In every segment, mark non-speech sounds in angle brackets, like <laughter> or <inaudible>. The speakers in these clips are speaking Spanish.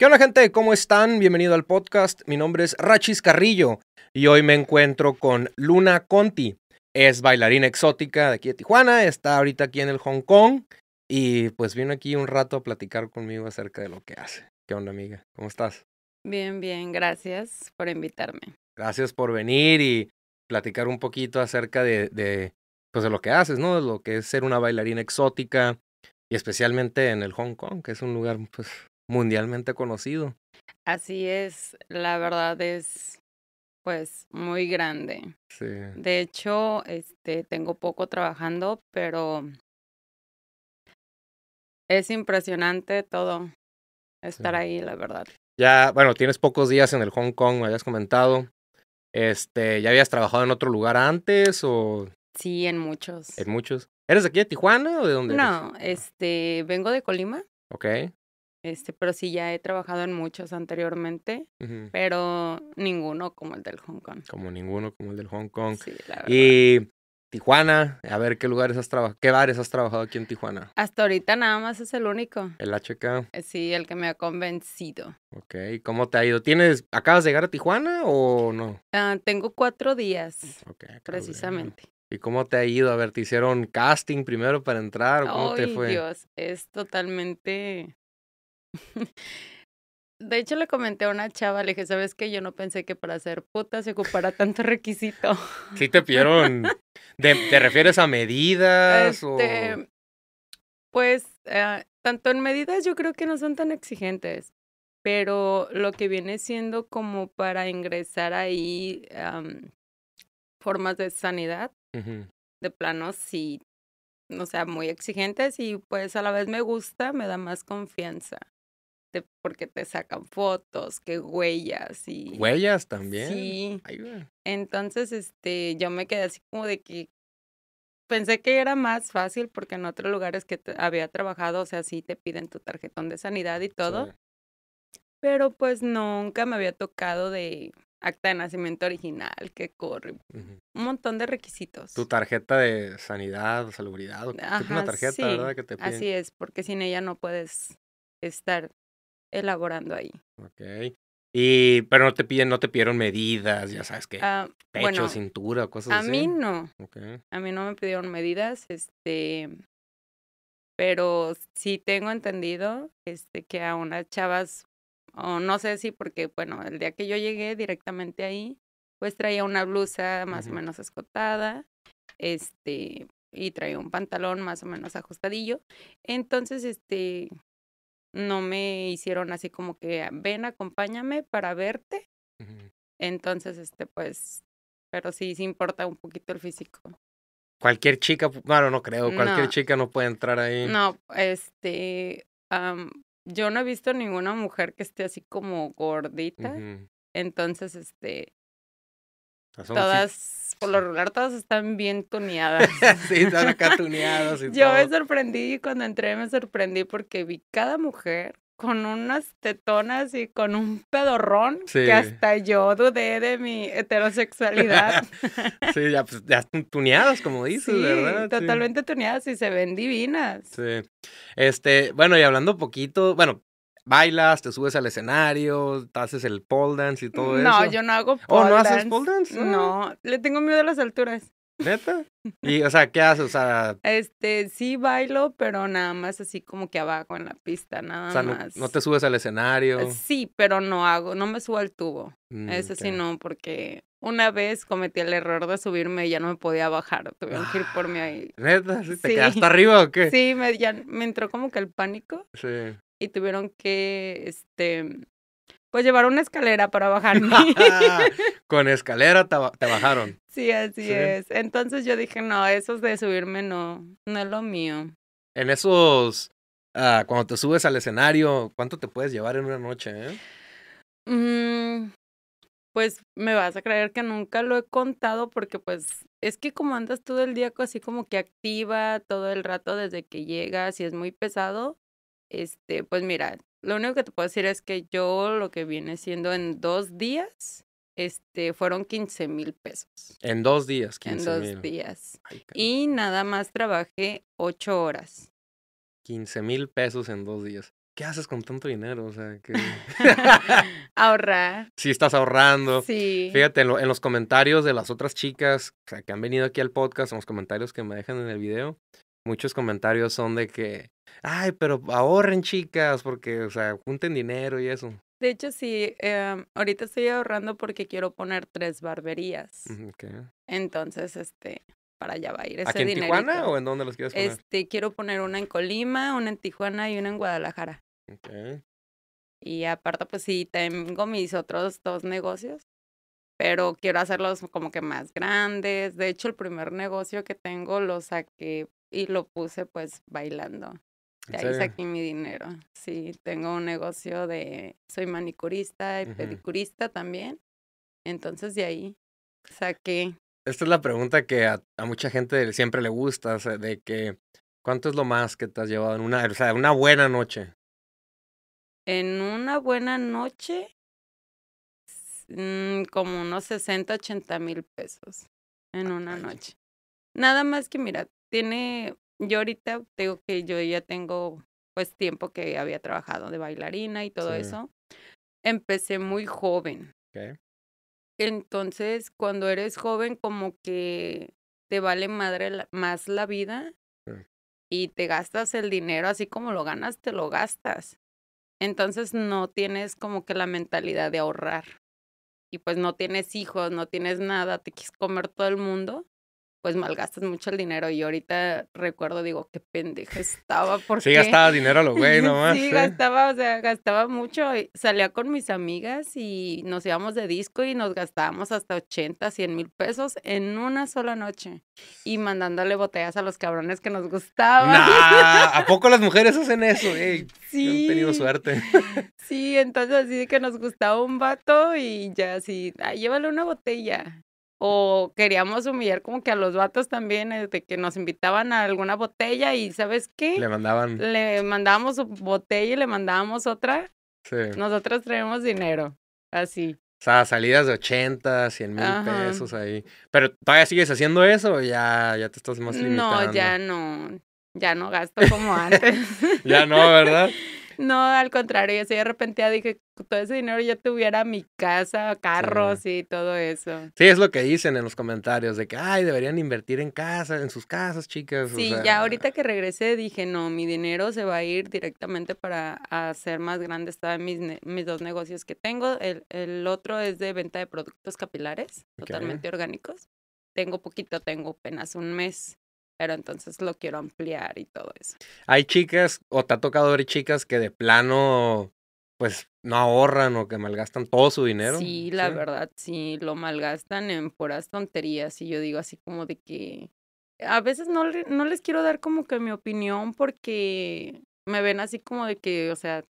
¿Qué onda gente? ¿Cómo están? Bienvenido al podcast. Mi nombre es Rachis Carrillo y hoy me encuentro con Luna Conti. Es bailarina exótica de aquí de Tijuana, está ahorita aquí en el Hong Kong y pues vino aquí un rato a platicar conmigo acerca de lo que hace. ¿Qué onda amiga? ¿Cómo estás? Bien, bien, gracias por invitarme. Gracias por venir y platicar un poquito acerca de, pues de lo que haces, ¿no? De lo que es ser una bailarina exótica y especialmente en el Hong Kong, que es un lugar pues mundialmente conocido. Así es, la verdad es pues muy grande. Sí. De hecho, este tengo poco trabajando, pero es impresionante todo estar ahí, la verdad. Ya, bueno, tienes pocos días en el Hong Kong, me habías comentado. Este, ¿ya habías trabajado en otro lugar antes o Sí, en muchos. En muchos. ¿Eres de aquí de Tijuana o de dónde? No, este, vengo de Colima. Ok. Este, pero sí ya he trabajado en muchos anteriormente, pero ninguno como el del Hong Kong. Como ninguno como el del Hong Kong. Sí, la verdad. Y Tijuana, a ver qué lugares has trabajado, qué bares has trabajado aquí en Tijuana. Hasta ahorita nada más es el único. El HK. Eh, sí, el que me ha convencido. Ok, ¿cómo te ha ido? ¿Tienes, acabas de llegar a Tijuana o no? Ah, tengo cuatro días. ok. precisamente. ¿Y cómo te ha ido? A ver, ¿te hicieron casting primero para entrar cómo te fue? Dios, es totalmente de hecho, le comenté a una chava, le dije, ¿sabes que Yo no pensé que para ser puta se ocupara tanto requisito. Sí, te pidieron. ¿Te, refieres a <laughs> medidas? Este, pues, eh, tanto en medidas yo creo que no son tan exigentes, pero lo que viene siendo como para ingresar ahí formas de sanidad, de planos sí, no sea, muy exigentes y pues a la vez me gusta, me da más confianza porque te sacan fotos, que huellas y... Huellas también. Sí. Entonces, este, yo me quedé así como de que pensé que era más fácil porque en otros lugares que había trabajado, o sea, sí te piden tu tarjetón de sanidad y todo. Pero pues nunca me había tocado de acta de nacimiento original, que corre, un montón de requisitos. Tu tarjeta de sanidad salubridad, una tarjeta, ¿verdad? Que Así es, porque sin ella no puedes estar elaborando ahí. Ok. Y, pero no te piden, no te pidieron medidas, ya sabes que ah, pecho, cintura, cosas así. A mí no. A mí no me pidieron medidas, este, pero sí tengo entendido, este, que a unas chavas, o no sé si porque, bueno, el día que yo llegué directamente ahí, pues traía una blusa más o menos escotada, este, y traía un pantalón más o menos ajustadillo. Entonces, este, no me hicieron así como que ven, acompáñame para verte. Entonces, este, pues, pero sí, sí importa un poquito el físico. Cualquier chica, bueno, no creo, cualquier chica no puede entrar ahí. No, este, yo no he visto ninguna mujer que esté así como gordita. Entonces, este, todas, por lo regular, todas están bien tuneadas. <laughs> sí, están acá tuneadas. <laughs> Yo me sorprendí y cuando entré, me sorprendí porque vi cada mujer con unas tetonas y con un pedorrón que hasta yo dudé de mi heterosexualidad. <laughs> sí, pues, ya, están tuneadas, como dices, sí, Totalmente tuneadas y se ven divinas. Sí. Este, bueno, y hablando poquito, bueno, bailas, te subes al escenario, haces el pole dance y todo mm, eso. No, yo no hago pole dance. ¿O no haces pole dance? No. Ah. le tengo miedo a las alturas. ¿Neta? <laughs> Y, o sea, ¿qué haces? O sea, este, sí bailo, pero nada más así como que abajo en la pista, nada o sea, más. No, te subes al escenario. Sí, pero no hago, no me subo al tubo. Mm, eso sí no, porque una vez cometí el error de subirme y ya no me podía bajar. Tuvieron que ir por mí ahí. <gasps> ¿Neta? ¿Te quedaste arriba o qué? Sí, me, me entró como que el pánico. Sí y tuvieron que, este, pues llevar una escalera para bajarme. <laughs> <laughs> Con escalera te, bajaron. Sí, así es. Entonces yo dije, no, eso de subirme no, no es lo mío. En esos, uh, cuando te subes al escenario, ¿cuánto te puedes llevar en una noche? Eh? Mm, pues me vas a creer que nunca lo he contado porque pues es que como andas todo el día así como que activa todo el rato desde que llegas y es muy pesado, este, pues mira, lo único que te puedo decir es que yo lo que viene siendo en dos días, este, fueron 15 mil pesos. En dos días, 15 mil. En dos días. y nada más trabajé ocho horas. 15 mil pesos en dos días. ¿Qué haces con tanto dinero? O sea, que... <laughs> <laughs> Ahorrar. Sí, estás ahorrando. Sí. Fíjate, en, los comentarios de las otras chicas sea, que han venido aquí al podcast, en los comentarios que me dejan en el video, muchos comentarios son de que, ay, pero ahorren chicas, porque, o sea, junten dinero y eso. De hecho, sí, em, ahorita estoy ahorrando porque quiero poner tres barberías. Mm, Entonces, este, para allá va a ir ese en Tijuana o en dónde los quieres poner? Este, quiero poner una en Colima, una en Tijuana y una en Guadalajara. Y aparte, pues sí, tengo mis otros dos negocios, pero quiero hacerlos como que más grandes. De hecho, el primer negocio que tengo lo saqué y lo puse pues bailando. De ahí saqué mi dinero. Sí, tengo un negocio de, soy manicurista y pedicurista también. Entonces de ahí saqué. Esta es la pregunta que a, mucha gente siempre le gusta, de que, ¿cuánto es lo más que te has llevado en una, sea, una buena noche? En una buena noche, mm, como unos 60, 80 mil pesos en una noche. Nada más que, mira, tiene, yo ahorita tengo que yo ya tengo pues tiempo que había trabajado de bailarina y todo eso. Empecé muy joven. Entonces, cuando eres joven, como que te vale madre más la vida y te gastas el dinero así como lo ganas, te lo gastas. Entonces no tienes como que la mentalidad de ahorrar. Y pues no tienes hijos, no tienes nada, te quieres comer todo el mundo pues malgastas mucho el dinero. Y ahorita recuerdo, digo, qué pendeja estaba. <laughs> Porque... Sí, gastaba dinero lo güey, nomás. <laughs> sí, ¿eh? gastaba, o sea, gastaba mucho. Salía con mis amigas y nos íbamos de disco y nos gastábamos hasta 80, 100 mil pesos en una sola noche. Y mandándole botellas a los cabrones que nos gustaban. ¿A poco las <laughs> mujeres hacen eso? sí. Han tenido suerte. sí, entonces así que nos gustaba un vato y ya así, ¡Ay, llévale una botella o queríamos humillar como que a los vatos también, eh, de que nos invitaban a alguna botella y ¿sabes qué? Le mandaban. Le mandábamos botella y le mandábamos otra. Sí. Nosotros traemos dinero, así. O sea, salidas de 80, 100 mil pesos ahí. Pero todavía sigues haciendo eso o ya, ya te estás más limitando. No, ya no. Ya no gasto como antes. <laughs> ya no, ¿verdad? <laughs> No, al contrario, yo sí de repente ya dije, todo ese dinero ya tuviera mi casa, carros y todo eso. Sí, es lo que dicen en los comentarios, de que, ay, deberían invertir en casa, en sus casas, chicas. Sí, ya ahorita que regresé dije, no, mi dinero se va a ir directamente para hacer más grandes está mis, mis dos negocios que tengo. El, el otro es de venta de productos capilares, totalmente orgánicos. Tengo poquito, tengo apenas un mes pero entonces lo quiero ampliar y todo eso. Hay chicas, o te ha tocado ver chicas que de plano, pues no ahorran o que malgastan todo su dinero. Sí, la verdad, sí, lo malgastan en puras tonterías y yo digo así como de que a veces no, no les quiero dar como que mi opinión porque me ven así como de que, o sea,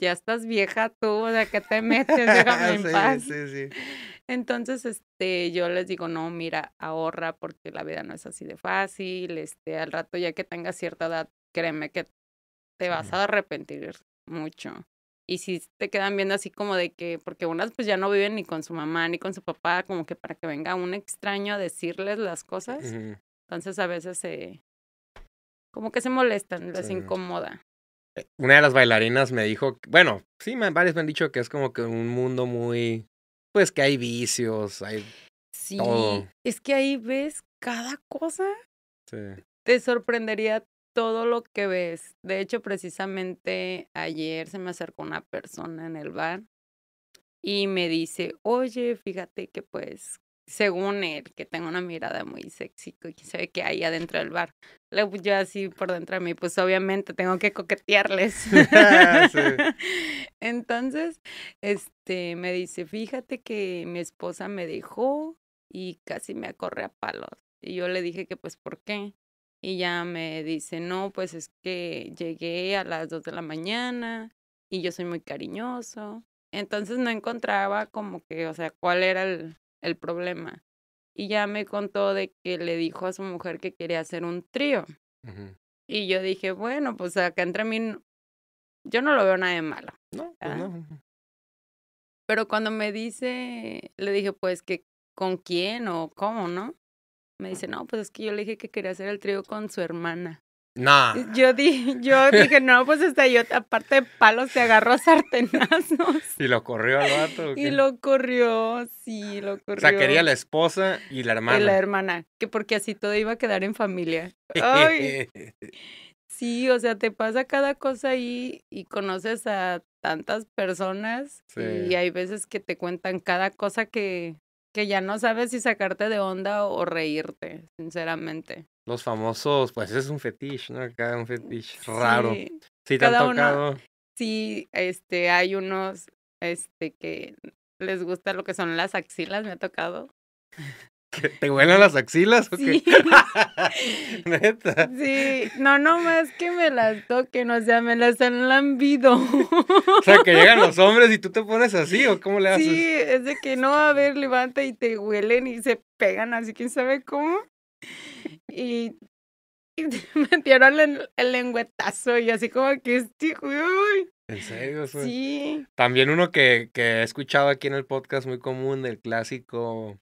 ya estás vieja tú, o sea, ¿qué te metes? <laughs> Déjame Sí, sí, sí. Entonces, este, yo les digo, no, mira, ahorra porque la vida no es así de fácil, este, al rato ya que tengas cierta edad, créeme que te vas a arrepentir mucho. Y si te quedan viendo así como de que, porque unas pues ya no viven ni con su mamá ni con su papá, como que para que venga un extraño a decirles las cosas, entonces a veces se, como que se molestan, les incomoda. Eh, una de las bailarinas me dijo, bueno, sí, me, me han dicho que es como que un mundo muy pues que hay vicios, hay sí, Es que ahí ves cada cosa. Sí. Te sorprendería todo lo que ves. De hecho, precisamente ayer se me acercó una persona en el bar y me dice, oye, fíjate que pues según él, que tengo una mirada muy sexy, que se ve que hay adentro del bar. Pues, yo así por dentro de mí, pues obviamente tengo que coquetearles. <laughs> <laughs> Entonces, este, me dice, fíjate que mi esposa me dejó y casi me acorre a palos. Y yo le dije que pues, ¿por qué? Y ya me dice, no, pues es que llegué a las dos de la mañana y yo soy muy cariñoso. Entonces no encontraba como que, o sea, cuál era el, el problema. Y ya me contó de que le dijo a su mujer que quería hacer un trío. Y yo dije, bueno, pues acá entre mí, yo no lo veo nada de malo. no. Pues, Pero cuando me dice, le dije, pues que con quién o cómo, ¿no? Me dice, no, pues es que yo le dije que quería hacer el trío con su hermana. No. Yo, di, yo dije, no, pues hasta yo, aparte de palos, se agarró a sartenazos. ¿Y lo corrió al vato? Y lo corrió, sí, lo corrió. O sea, quería la esposa y la hermana. Y la hermana, que porque así todo iba a quedar en familia. <laughs> Ay. sí, o sea, te pasa cada cosa ahí y conoces a tantas personas y hay veces que te cuentan cada cosa que, que ya no sabes si sacarte de onda o reírte, sinceramente los famosos, pues es un fetiche, ¿no? Acá un fetiche raro. Sí, sí, este, hay unos este que les gusta lo que son las axilas, me ha tocado. <laughs> ¿Te huelen las axilas? sí. <laughs> Neta. Sí, no, no más que me las toquen, o sea, me las han lambido. o sea, que llegan los hombres y tú te pones así, ¿o cómo le haces? Sí, es de que <laughs> no, a ver, levanta y te huelen y se pegan así, quién sabe cómo y, y <laughs> me el, lengüetazo y así como que es este ¿En serio? Sí. También uno que, he escuchado aquí en el podcast muy común, el clásico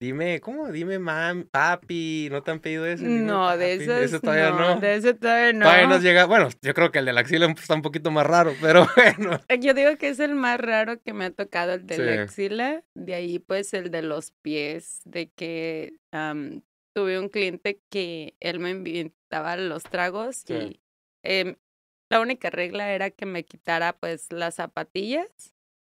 Dime, ¿cómo? Dime, mam, papi, ¿no te han pedido eso? no, de eso todavía no, De ese todavía no. bueno, yo creo que el de la axila está un poquito más raro, pero <laughs> bueno. Eh, yo digo que es el más raro que me ha tocado, el de la axila. De ahí, pues, el de los pies, de que tuve un cliente que él me invitaba los tragos y em, la única regla era que me quitara pues las zapatillas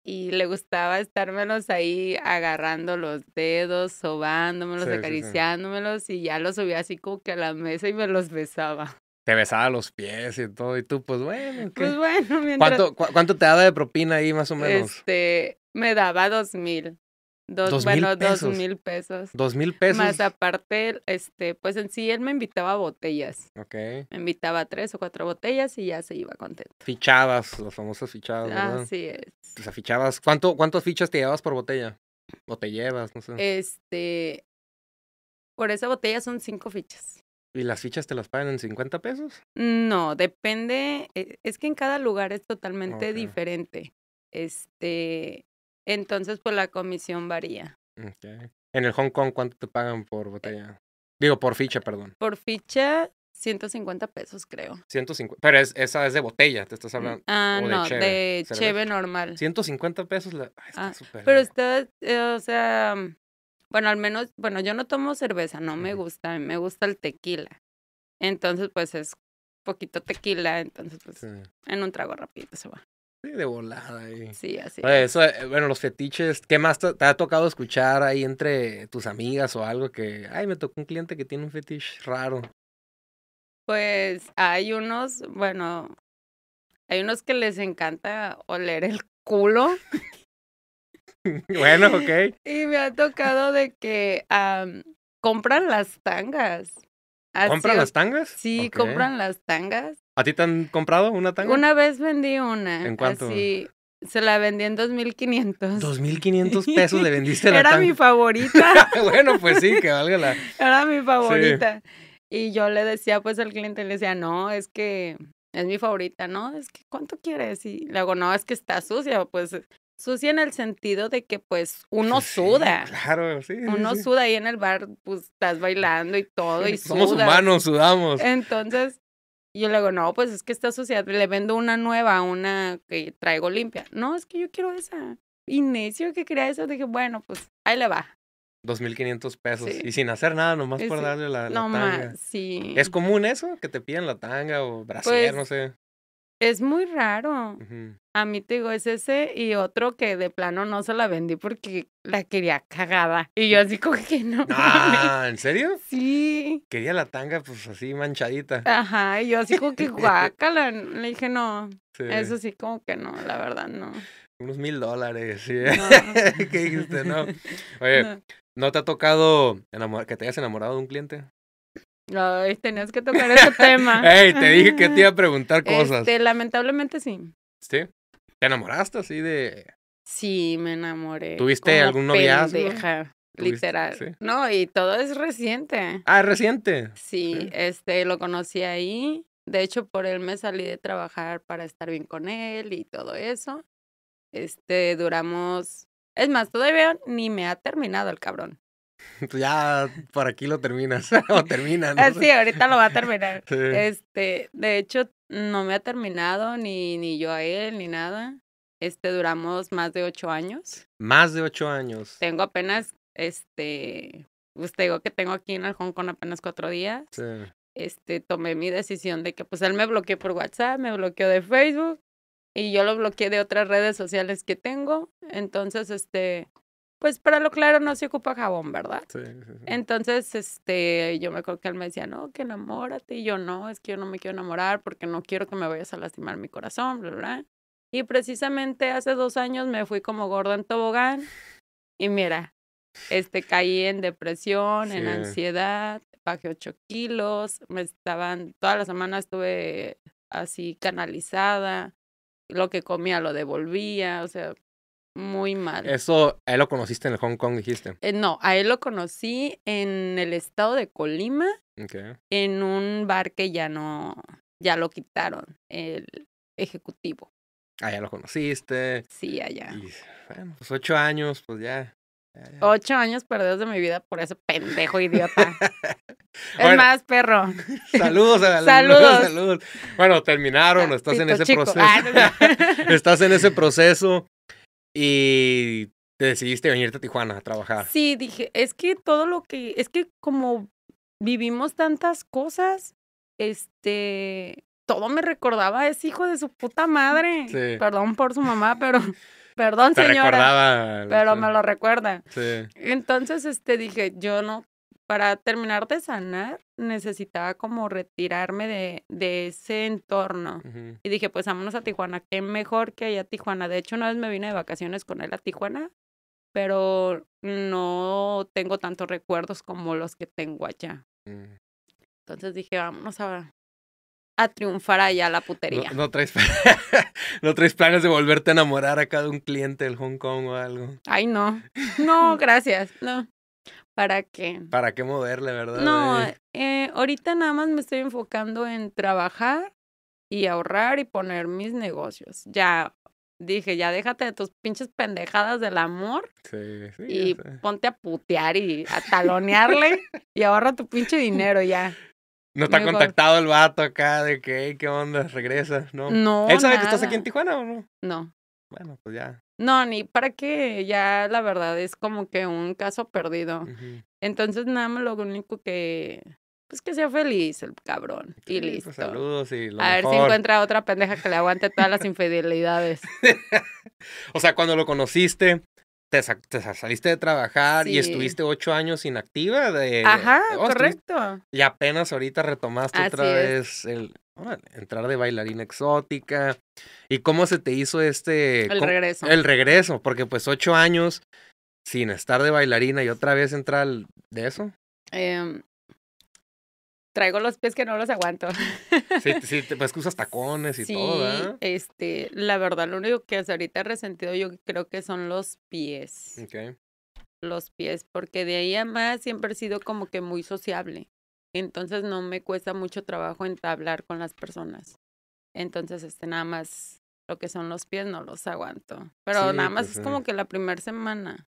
y le gustaba estármelos ahí agarrando los dedos, sobándomelos, acariciándomelos y ya los subía así como que a la mesa y me los besaba. Te besaba los pies y todo y tú pues bueno. Pues bueno, mientras... ¿Cuánto, ¿Cuánto te daba de propina ahí más o menos? Este, me daba dos mil. Dos, bueno, mil pesos. dos mil pesos. Dos mil pesos. Más aparte, este, pues en sí él me invitaba botellas. Ok. Me invitaba tres o cuatro botellas y ya se iba contento. Fichadas, las famosas fichadas, ah sí es. O sea, fichabas. ¿Cuánto, ¿Cuántas fichas te llevas por botella? O te llevas, no sé. Este. Por esa botella son cinco fichas. ¿Y las fichas te las pagan en 50 pesos? No, depende. E, es que en cada lugar es totalmente diferente. Este, entonces, pues la comisión varía. En el Hong Kong, ¿cuánto te pagan por eh botella? Digo, por ficha, perdón. Por ficha, 150 pesos, creo. 150, pero es, esa es de botella, te estás mm, hablando. Ah, no, de, cheve, normal. 150 pesos, la, ah, está ah, Pero está, eh, o sea, mm, bueno, al menos, bueno, yo no tomo cerveza, no me gusta, me gusta el tequila. Entonces, pues es poquito tequila, entonces, pues en un trago rápido se va. Sí, de volada. Ahí. Eh. Sí, así. eso, eh, bueno, los fetiches, ¿qué más te, ha tocado escuchar ahí entre tus amigas o algo que, ay, me tocó un cliente que tiene un fetiche raro? Pues hay unos, bueno, hay unos que les encanta oler el culo. <laughs> bueno, ok. Y me ha tocado de que compran las tangas. ¿Compran las tangas? Sí, compran las tangas ¿A ti te han comprado una tanga? Una vez vendí una. ¿En cuánto? Así, se la vendí en 2.500. 2.500 <laughs> pesos le vendiste la Era mi favorita. <laughs> bueno, pues sí, que valga la. <laughs> Era mi favorita. Y yo le decía pues al cliente, le decía, no, es que es mi favorita, ¿no? Es que, ¿cuánto quieres? Y le no, es que está sucia, pues sucia en el sentido de que pues uno pues suda. Claro, sí. Uno suda ahí en el bar, pues estás bailando y todo y Somos humanos, sudamos. Entonces, y yo le digo, no, pues es que esta sociedad, le vendo una nueva, una que traigo limpia. No, es que yo quiero esa. Y que crea eso, dije, bueno, pues ahí le va. 2.500 pesos. Y sin hacer nada, nomás eh, por darle la, no Más, sí. ¿Es común eso? ¿Que te piden la tanga o brasier, pues, no sé? Es muy raro. A mí te digo, es ese y otro que de plano no se la vendí porque la quería cagada. Y yo así como que no. <laughs> Ah, ¿en serio? Sí. Quería la tanga pues así manchadita. Ajá, y yo así como que <laughs> guácala. Le dije no. Eso sí como que no, la verdad no. Unos mil dólares, <laughs> ¿Qué dijiste? No. Oye, ¿no te ha tocado que te hayas enamorado de un cliente? Ay, tenías que tocar ese tema. <laughs> Ey, te dije que te iba a preguntar este, cosas. lamentablemente sí. ¿Sí? ¿Te enamoraste así de...? Sí, me enamoré. ¿Tuviste algún noviazgo? Pendeja, literal. No, y todo es reciente. Ah, reciente. Sí, sí, este, lo conocí ahí. De hecho, por él me salí de trabajar para estar bien con él y todo eso. Este, duramos... Es más, todavía ni me ha terminado el cabrón. <laughs> Pues ya por aquí lo terminas <laughs> o terminas. ¿no? Ah, sí, ahorita lo va a terminar. <laughs> Este, de hecho, no me ha terminado ni, ni yo a él ni nada. Este, duramos más de ocho años. Más de ocho años. Tengo apenas, este, usted pues digo que tengo aquí en el Hong Kong apenas cuatro días. Sí. Este, tomé mi decisión de que, pues, él me bloqueó por WhatsApp, me bloqueó de Facebook y yo lo bloqueé de otras redes sociales que tengo. Entonces, este, pues para lo claro no se ocupa jabón, ¿verdad? Sí, sí, Entonces, este, yo me acuerdo que él me decía, no, que enamórate. Y yo, no, es que yo no me quiero enamorar porque no quiero que me vayas a lastimar mi corazón, bla, bla. Y precisamente hace dos años me fui como gorda en tobogán y mira, este, caí en depresión, en ansiedad, bajé ocho kilos, me estaban, toda la semana estuve así canalizada, lo que comía lo devolvía, o sea, muy mal. Eso, a él lo conociste en Hong Kong, dijiste. Eh, no, a él lo conocí en el estado de Colima, okay. en un bar que ya no, ya lo quitaron, el ejecutivo. Ah, ya lo conociste. Sí, allá. Y, bueno, pues ocho años, pues ya. Ocho años perdidos de mi vida por ese pendejo <laughs> idiota. es más, perro. <laughs> Saludos a saludos. saludos. Bueno, terminaron, estás en ese proceso. Ah, <laughs> estás en ese proceso y te decidiste venirte a Tijuana a trabajar. Sí, dije, es que todo lo que, es que como vivimos tantas cosas, este, todo me recordaba a ese hijo de su puta madre. Sí. Perdón por su mamá, pero <laughs> <laughs> perdón, Te señora. Recordaba, pero me lo recuerda. Sí. Entonces, este, dije, yo no para terminar de sanar, necesitaba como retirarme de, ese entorno. Y dije, pues vámonos a Tijuana, qué mejor que allá a Tijuana. De hecho, una vez me vine de vacaciones con él a Tijuana, pero no tengo tantos recuerdos como los que tengo allá. Mm. Entonces dije, vámonos a, a triunfar allá la putería. No, <laughs> ¿No traes planes de volverte a enamorar acá de un cliente del Hong Kong o algo? Ay, no. <laughs> No, gracias. No. ¿Para qué? ¿Para qué moverle, verdad? No, eh, ahorita nada más me estoy enfocando en trabajar y ahorrar y poner mis negocios. Ya dije, ya déjate de tus pinches pendejadas del amor. Y ponte a putear y a talonearle y ahorra tu pinche dinero ya. No está contactado el vato acá de que, ¿qué onda? Regresa, ¿no? No. ¿Él sabe que estás aquí en Tijuana o no? No bueno, pues ya. No, ni para qué, ya la verdad es como que un caso perdido. Entonces, nada más lo único que, pues que sea feliz el cabrón. y pues, listo. saludos y lo A ver si encuentra otra pendeja que le aguante todas las infidelidades. <laughs> o sea, cuando lo conociste, te, saliste de trabajar y estuviste ocho años inactiva. De, Ajá, oh, correcto. Y apenas ahorita retomaste otra vez el, entrar de bailarina exótica. ¿Y cómo se te hizo este... El regreso. El regreso, porque pues ocho años sin estar de bailarina y otra vez entrar de eso. Em, traigo los pies que no los aguanto. <laughs> Sí, sí pues que usas tacones y todo, Sí, ¿ah? Este, la verdad, lo único que hasta ahorita he resentido yo creo que son los pies. Ok. Los pies, porque de ahí a más siempre he sido como que muy sociable entonces no me cuesta mucho trabajo entablar con las personas. Entonces, este, nada más lo que son los pies no los aguanto. Pero nada más pues, es como que la primera semana.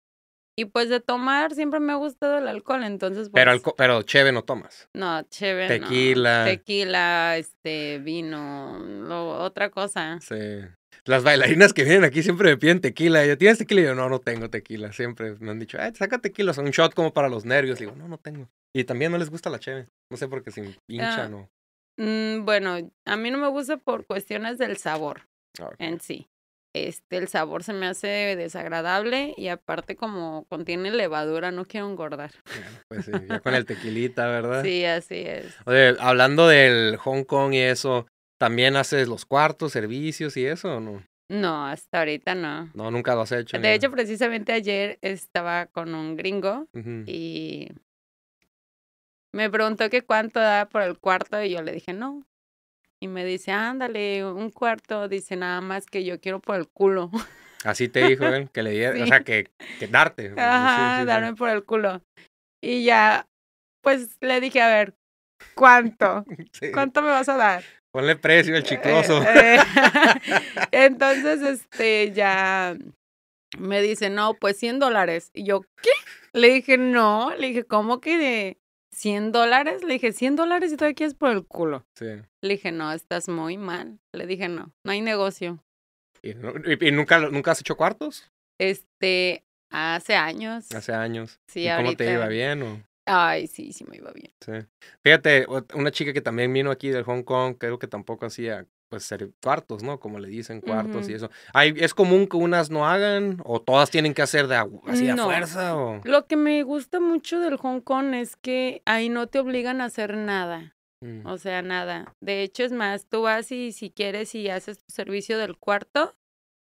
Y pues de tomar siempre me ha gustado el alcohol, entonces Pero pues pero cheve no tomas. No, cheve Tequila. No. Tequila, este vino, otra cosa. Sí las bailarinas que vienen aquí siempre me piden tequila. yo, ¿tienes tequila? Y yo, no, no tengo tequila. Siempre me han dicho, eh, saca tequila, un shot como para los nervios. Y digo, no, no tengo. Y también no les gusta la cheve. No sé por qué se hinchan ah, o... Mm, bueno, a mí no me gusta por cuestiones del sabor ah, en sí. Este, el sabor se me hace desagradable y aparte como contiene levadura, no quiero engordar. pues sí, ya con el <laughs> tequilita, ¿verdad? Sí, así es. Oye, hablando del Hong Kong y eso, ¿También haces los cuartos, servicios y eso o no? No, hasta ahorita no. No, nunca lo has hecho. De hecho, precisamente ayer estaba con un gringo y me preguntó que cuánto da por el cuarto y yo le dije no. Y me dice, ándale, un cuarto, dice nada más que yo quiero por el culo. Así te dijo él, que le <laughs> diera, o sea, que, darte. Ajá, darme por el culo. Y ya, pues le dije, a ver, ¿cuánto? <laughs> ¿Cuánto me vas a dar? Ponle precio al eh, chicloso. Eh, <laughs> eh. Entonces, este, ya me dice, no, pues 100 dólares. Y yo, ¿qué? Le dije, no. Le dije, ¿cómo que de 100 dólares? Le dije, 100 dólares y todavía quieres por el culo. Sí. Le dije, no, estás muy mal. Le dije, no, no hay negocio. ¿Y, nunca, nunca has hecho cuartos? Este, hace años. Hace años. Sí, ¿Y ¿Cómo te iba bien o...? Ay, sí, sí me iba bien. Sí. Fíjate, una chica que también vino aquí del Hong Kong, creo que tampoco hacía pues ser cuartos, ¿no? Como le dicen cuartos y eso. ¿Es común que unas no hagan o todas tienen que hacer de así a fuerza? Lo que me gusta mucho del Hong Kong es que ahí no te obligan a hacer nada. Mm. O sea, nada. De hecho, es más, tú vas y si quieres y haces tu servicio del cuarto,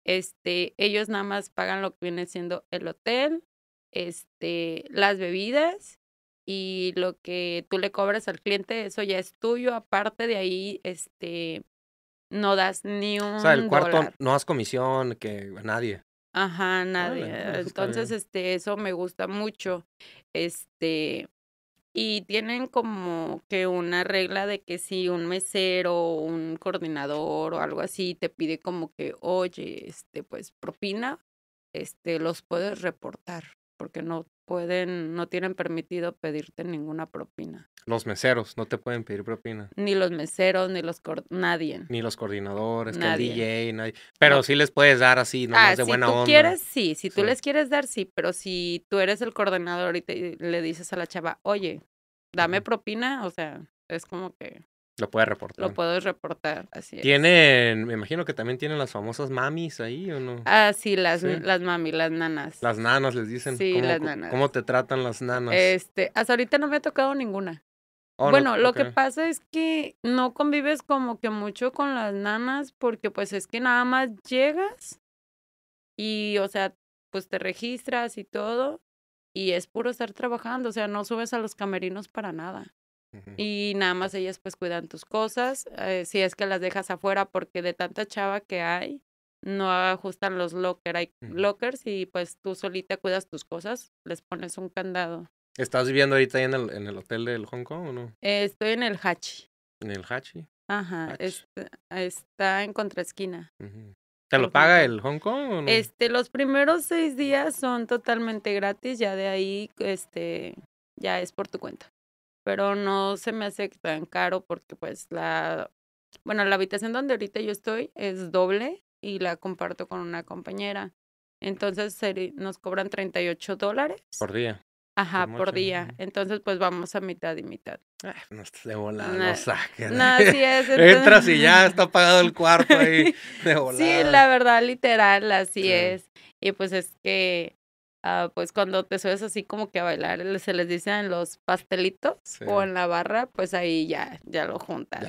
este, ellos nada más pagan lo que viene siendo el hotel, este, las bebidas y lo que tú le cobras al cliente, eso ya es tuyo. Aparte de ahí, este, no das ni un. O sea, el cuarto no das comisión que a nadie. Ajá, nadie. Eh, entonces, este, eso me gusta mucho. Este, y tienen como que una regla de que si un mesero, un coordinador o algo así te pide como que, oye, este, pues propina, este, los puedes reportar porque no pueden, no tienen permitido pedirte ninguna propina. Los meseros no te pueden pedir propina. Ni los meseros, ni los nadie. Ni los coordinadores, ni el DJ, Pero sí les puedes dar así, no más ah, de buena onda. Si tú quieres, sí. Si tú les quieres dar, sí. Pero si tú eres el coordinador y, te, y le dices a la chava, oye, dame propina, o sea, es como que lo puedes reportar. Lo puedo reportar, así es. Tienen, me imagino que también tienen las famosas mamis ahí, ¿o no? Ah, sí, las, mamis, las mami, las nanas. Las nanas les dicen. Sí, las nanas. ¿Cómo te tratan las nanas? Este, hasta ahorita no me ha tocado ninguna. Oh, bueno, lo que pasa es que no convives como que mucho con las nanas porque pues es que nada más llegas y, o sea, pues te registras y todo y es puro estar trabajando, o sea, no subes a los camerinos para nada. Y nada más ellas pues cuidan tus cosas, eh, si es que las dejas afuera, porque de tanta chava que hay, no ajustan los locker, hay lockers y pues tú solita cuidas tus cosas, les pones un candado. ¿Estás viviendo ahorita ahí en el, en el hotel del Hong Kong o no? Eh, estoy en el Hachi. ¿En el Hachi? Ajá, Está, en contraesquina. ¿Te lo paga el Hong Kong o no? Este, los primeros seis días son totalmente gratis, ya de ahí, este, ya es por tu cuenta pero no se me hace tan caro porque pues la, bueno, la habitación donde ahorita yo estoy es doble y la comparto con una compañera. Entonces nos cobran 38 dólares. Por día. Ajá, por, día. Entonces, pues vamos a mitad y mitad. Ah, no estás de volada, no, No, así <laughs> es. Entras y ya está pagado el cuarto ahí <laughs> de volada. Sí, la verdad, literal, así es. Y pues es que Ah, pues cuando te subes así como que a bailar, se les dicen los pastelitos o en la barra, pues ahí ya, ya lo juntas.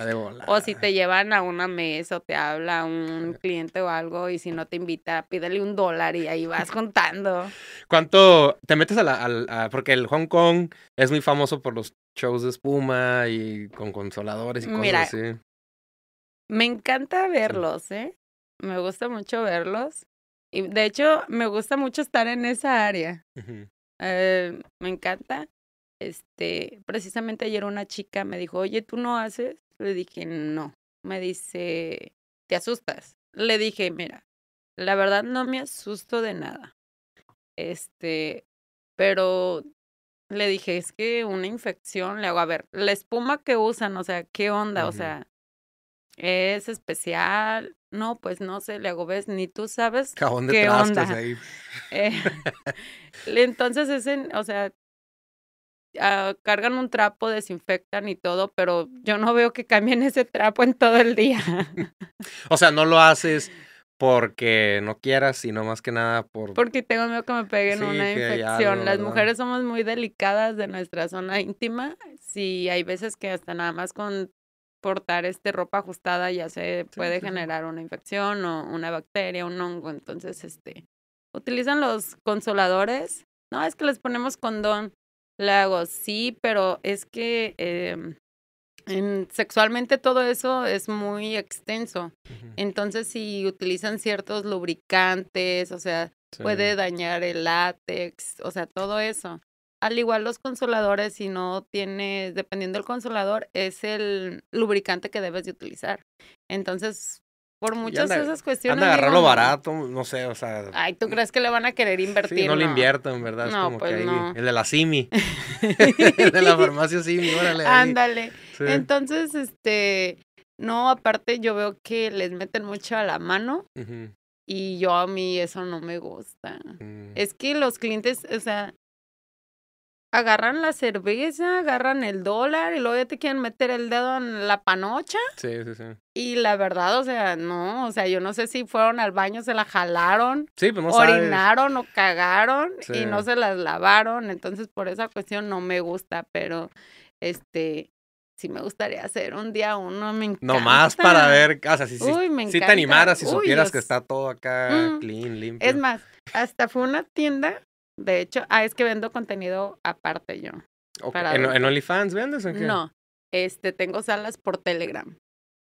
o si te llevan a una mesa o te habla un cliente o algo y si no te invita, pídele un dólar y ahí vas juntando ¿Cuánto te metes a la... porque el Hong Kong es muy famoso por los shows de espuma y con consoladores y cosas así. Me encanta verlos, ¿eh? Me gusta mucho verlos y de hecho, me gusta mucho estar en esa área. Eh, me encanta. Este, precisamente ayer una chica me dijo, oye, ¿tú no haces? Le dije, no. Me dice, ¿te asustas? Le dije, mira, la verdad no me asusto de nada. Este, pero le dije, es que una infección, le hago, a ver, la espuma que usan, o sea, ¿qué onda? O sea, es especial, no, pues no sé, le hago, ves, ni tú sabes qué onda. Ahí. Eh, <laughs> entonces es en, o sea, ah, cargan un trapo, desinfectan y todo, pero yo no veo que cambien ese trapo en todo el día. <laughs> o sea, no lo haces porque no quieras, sino más que nada por... Porque tengo miedo que me peguen una infección. Las mujeres somos muy delicadas de nuestra zona íntima. Sí, hay veces que hasta nada más con portar este ropa ajustada ya se puede generar una infección o una bacteria, un hongo. Entonces, este, utilizan los consoladores. No, es que les ponemos condón. Le hago, sí, pero es que em, sexualmente todo eso es muy extenso. Entonces, si utilizan ciertos lubricantes, o sea, puede dañar el látex, o sea, todo eso al igual los consoladores, si no tienes, dependiendo del consolador, es el lubricante que debes de utilizar. Entonces, por muchas de esas cuestiones. agarrarlo barato, no sé, o sea. Ay, ¿tú mm, crees que le van a querer invertir? no, le en ¿verdad? es como que pues, ahí, El de la Simi. <laughs> <laughs> el de la farmacia Simi, órale. Ándale. Entonces, este. No, aparte yo veo que les meten mucho a la mano. Y yo a mí eso no me gusta. Mm. Es que los clientes, o sea, agarran la cerveza, agarran el dólar y luego ya te quieren meter el dedo en la panocha. Sí, sí, sí. Y la verdad, o sea, no, o sea, yo no sé si fueron al baño, se la jalaron, sí, pues, orinaron o cagaron y no se las lavaron, entonces por esa cuestión no me gusta, pero este si me gustaría hacer un día uno, me encanta. más para ver, o sea, si, te animaras, si supieras que está todo acá mm. clean, limpio. Es más, hasta fue una tienda de hecho, ah, es que vendo contenido aparte yo. ¿En, OnlyFans vendes o qué? No, este, tengo salas por Telegram.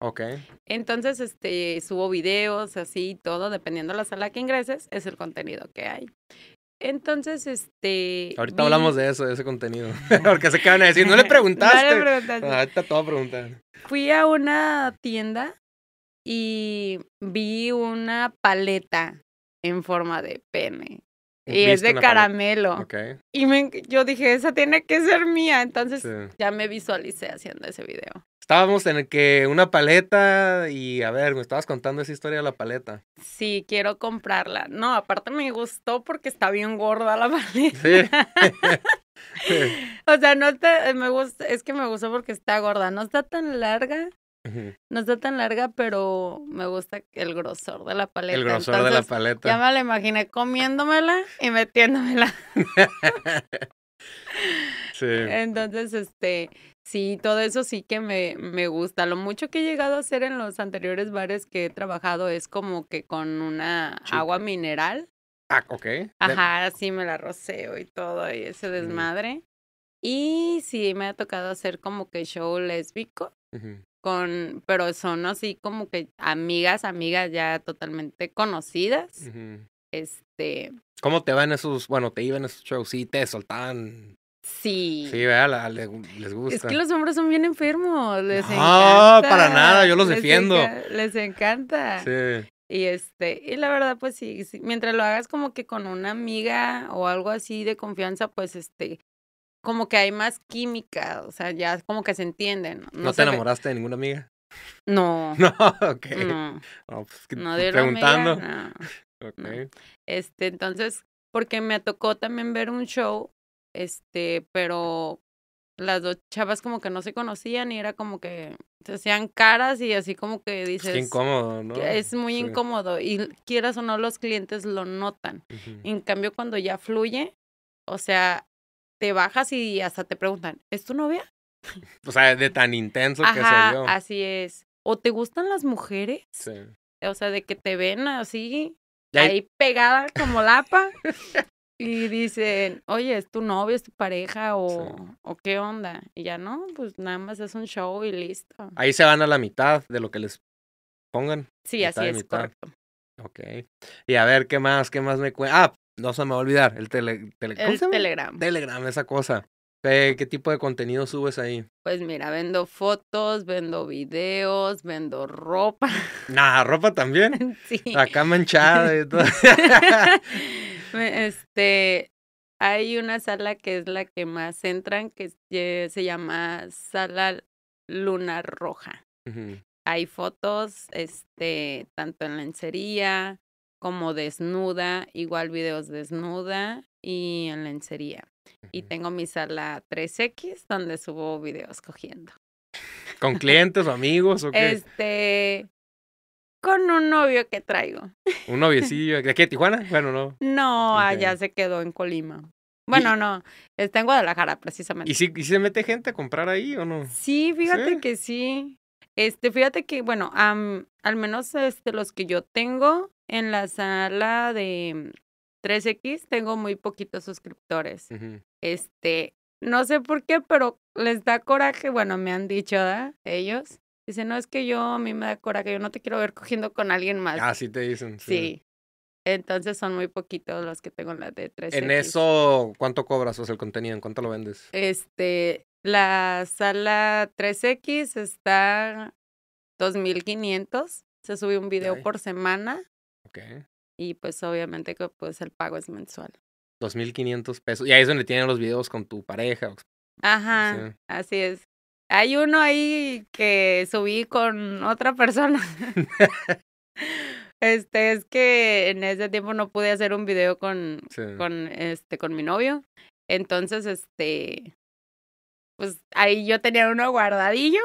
Ok. Entonces, este, subo videos, así, todo, dependiendo de la sala que ingreses, es el contenido que hay. Entonces, este... Ahorita hablamos de eso, de ese contenido. <laughs> <laughs> Porque se quedan a decir, no le preguntaste. no le preguntaste. Ah, ahorita todo preguntar. Fui a una tienda y vi una paleta en forma de pene. Y es de caramelo. Y yo dije, esa tiene que ser mía. Entonces ya me visualicé haciendo ese video. Estábamos en el que una paleta y a ver, me estabas contando esa historia de la paleta. Sí, quiero comprarla. No, aparte me gustó porque está bien gorda la <laughs> paleta. <laughs> o sea, no te me gusta, es que me gustó porque está gorda, no está tan larga, no está tan larga, pero me gusta el grosor de la paleta. El grosor de la paleta. Ya me la imaginé comiéndomela y metiéndomela. <laughs> sí. Entonces, este, sí, todo eso sí que me, me gusta. Lo mucho que he llegado a hacer en los anteriores bares que he trabajado es como que con una agua mineral. Ah, ok. Ajá, sí me la roceo y todo, y ese desmadre. Y sí, me ha tocado hacer como que show lésbico con, pero son así como que amigas, amigas ya totalmente conocidas. Este. ¿Cómo te van esos, bueno, te iban esos shows? Sí, te soltaban. Sí. Sí, vea, les gusta. Es que los hombres son bien enfermos. Les no, para nada, yo los defiendo. les encanta. Sí. Y este, y la verdad, pues sí, mientras lo hagas como que con una amiga o algo así de confianza, pues este, como que hay más química, o sea, ya como que se entienden. ¿No, ¿No, te enamoraste de ninguna amiga? No. <laughs> No, ok. No, pues, de preguntando. Amiga, <laughs> Este, entonces, porque me tocó también ver un show, este, pero las dos chavas como que no se conocían y era como que se hacían caras y así como que pues, dices... Es incómodo, ¿no? Es muy incómodo y quieras o no los clientes lo notan. En cambio cuando ya fluye, o sea, te bajas y hasta te preguntan, ¿es tu novia? O sea, de tan intenso que se dio. Así es. ¿O te gustan las mujeres? Sí. O sea, de que te ven así, ahí pegada como lapa. <laughs> y dicen, oye, es tu novio, es tu pareja o, o qué onda. Y ya no, pues nada más es un show y listo. Ahí se van a la mitad de lo que les pongan. Sí, así es, correcto. Ok. Y a ver, ¿qué más? ¿Qué más me cuenta? Ah, no se me va a olvidar, el, tele, Telegram. Telegram, esa cosa. ¿Qué, tipo de contenido subes ahí? Pues mira, vendo fotos, vendo videos, vendo ropa. <laughs> Nah, ropa también. Sí. Acá manchada y todo. <laughs> <laughs> este, hay una sala que es la que más entran, que se llama Sala Luna Roja. Hay fotos, este, tanto en lencería, como desnuda, igual videos desnuda y en lencería. Y tengo mi sala 3X donde subo videos cogiendo. ¿Con clientes o amigos o qué? Este, con un novio que traigo. ¿Un noviecillo? <laughs> ¿De aquí de Tijuana? Bueno, no. No, allá se quedó en Colima. Bueno, no, está en Guadalajara precisamente. ¿Y si, se mete gente a comprar ahí o no? Sí, fíjate que sí. Este, fíjate que, bueno, al menos este, los que yo tengo, en la sala de 3X tengo muy poquitos suscriptores. Este, no sé por qué, pero les da coraje, bueno, me han dicho, ¿da? Ellos. Dicen, no, es que yo, a mí me da coraje, yo no te quiero ver cogiendo con alguien más. Ah, sí te dicen. Sí. Entonces son muy poquitos los que tengo en la de 3X. En eso, ¿cuánto cobras o el contenido? ¿En cuánto lo vendes? Este, la sala 3X está 2500. Se sube un video por semana. Y pues obviamente que pues el pago es mensual. 2.500 pesos. Y ahí es donde tienen los videos con tu pareja. Ajá, así es. Hay uno ahí que subí con otra persona. <laughs> <laughs> este es que en ese tiempo no pude hacer un video con, con este con mi novio. Entonces, este pues ahí yo tenía uno guardadillo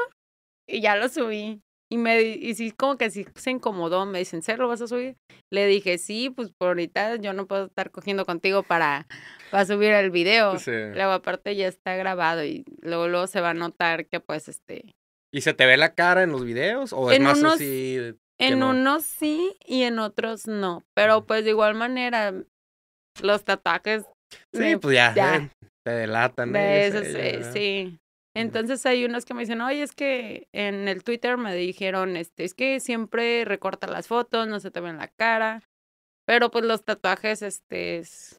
y ya lo subí. Y me y sí, como que sí se incomodó, me dicen, ¿se lo vas a subir? Le dije, sí, pues por ahorita yo no puedo estar cogiendo contigo para, para subir el video. Luego aparte ya está grabado y luego, se va a notar que pues este... ¿Y se te ve la cara en los videos? ¿O en es más unos, así? En unos sí y en otros no. Pero pues de igual manera, los tatuajes... Sí, pues ya, eh, Te delatan. De eh, eso, sí, sí. Entonces hay unos que me dicen, oye, es que en el Twitter me dijeron, este, es que siempre recorta las fotos, no se te en la cara. Pero pues los tatuajes, este, es...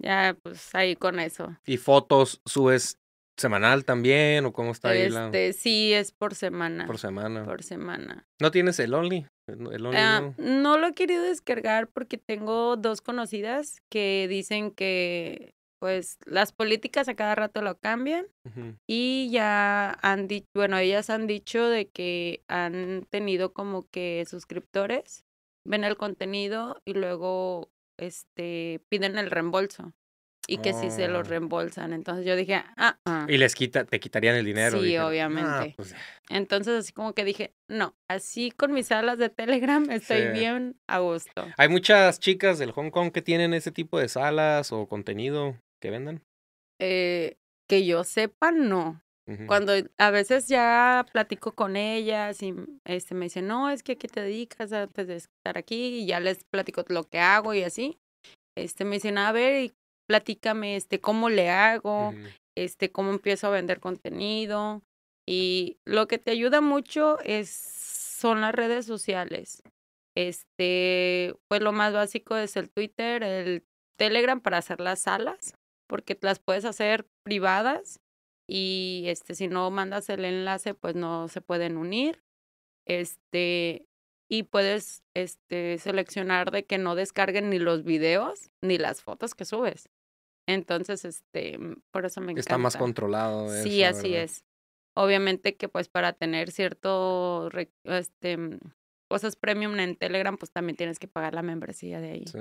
ya pues ahí con eso. ¿Y fotos subes semanal también o cómo está ahí la...? Este, sí, es por semana. Por semana. Por semana. ¿No tienes el Only? no ah, lo he querido descargar porque tengo dos conocidas que dicen que pues las políticas a cada rato lo cambian y ya han dicho, bueno, ellas han dicho de que han tenido como que suscriptores, ven el contenido y luego este piden el reembolso y que si se lo oh. reembolsan. Entonces yo dije, ah, ah, Y les quita, te quitarían el dinero. Sí, ah, obviamente. Pues Entonces así como que dije, no, así con mis salas de Telegram <laughs> estoy bien a gusto. Hay muchas chicas del Hong Kong que tienen ese tipo de salas o contenido que vendan? Eh, que yo sepa, no. Cuando a veces ya platico con ellas y este, me dicen, no, es que aquí te dedicas antes ah, pues, de estar aquí y ya les platico lo que hago y así. Este, me dicen, a ver, y platícame este, cómo le hago, este, cómo empiezo a vender contenido. Ah. Y lo que te ayuda mucho es, son las redes sociales. Este, pues lo más básico es el Twitter, el Telegram para hacer las salas porque las puedes hacer privadas y este, si no mandas el enlace, pues no se pueden unir. Este, y puedes este, seleccionar de que no descarguen ni los videos ni las fotos que subes. Entonces, este, mm, por eso me encanta. Está más controlado. Eso, sí, así es. Obviamente que pues para tener cierto, este, mm, cosas premium en Telegram, pues también tienes que pagar la membresía de ahí. Sí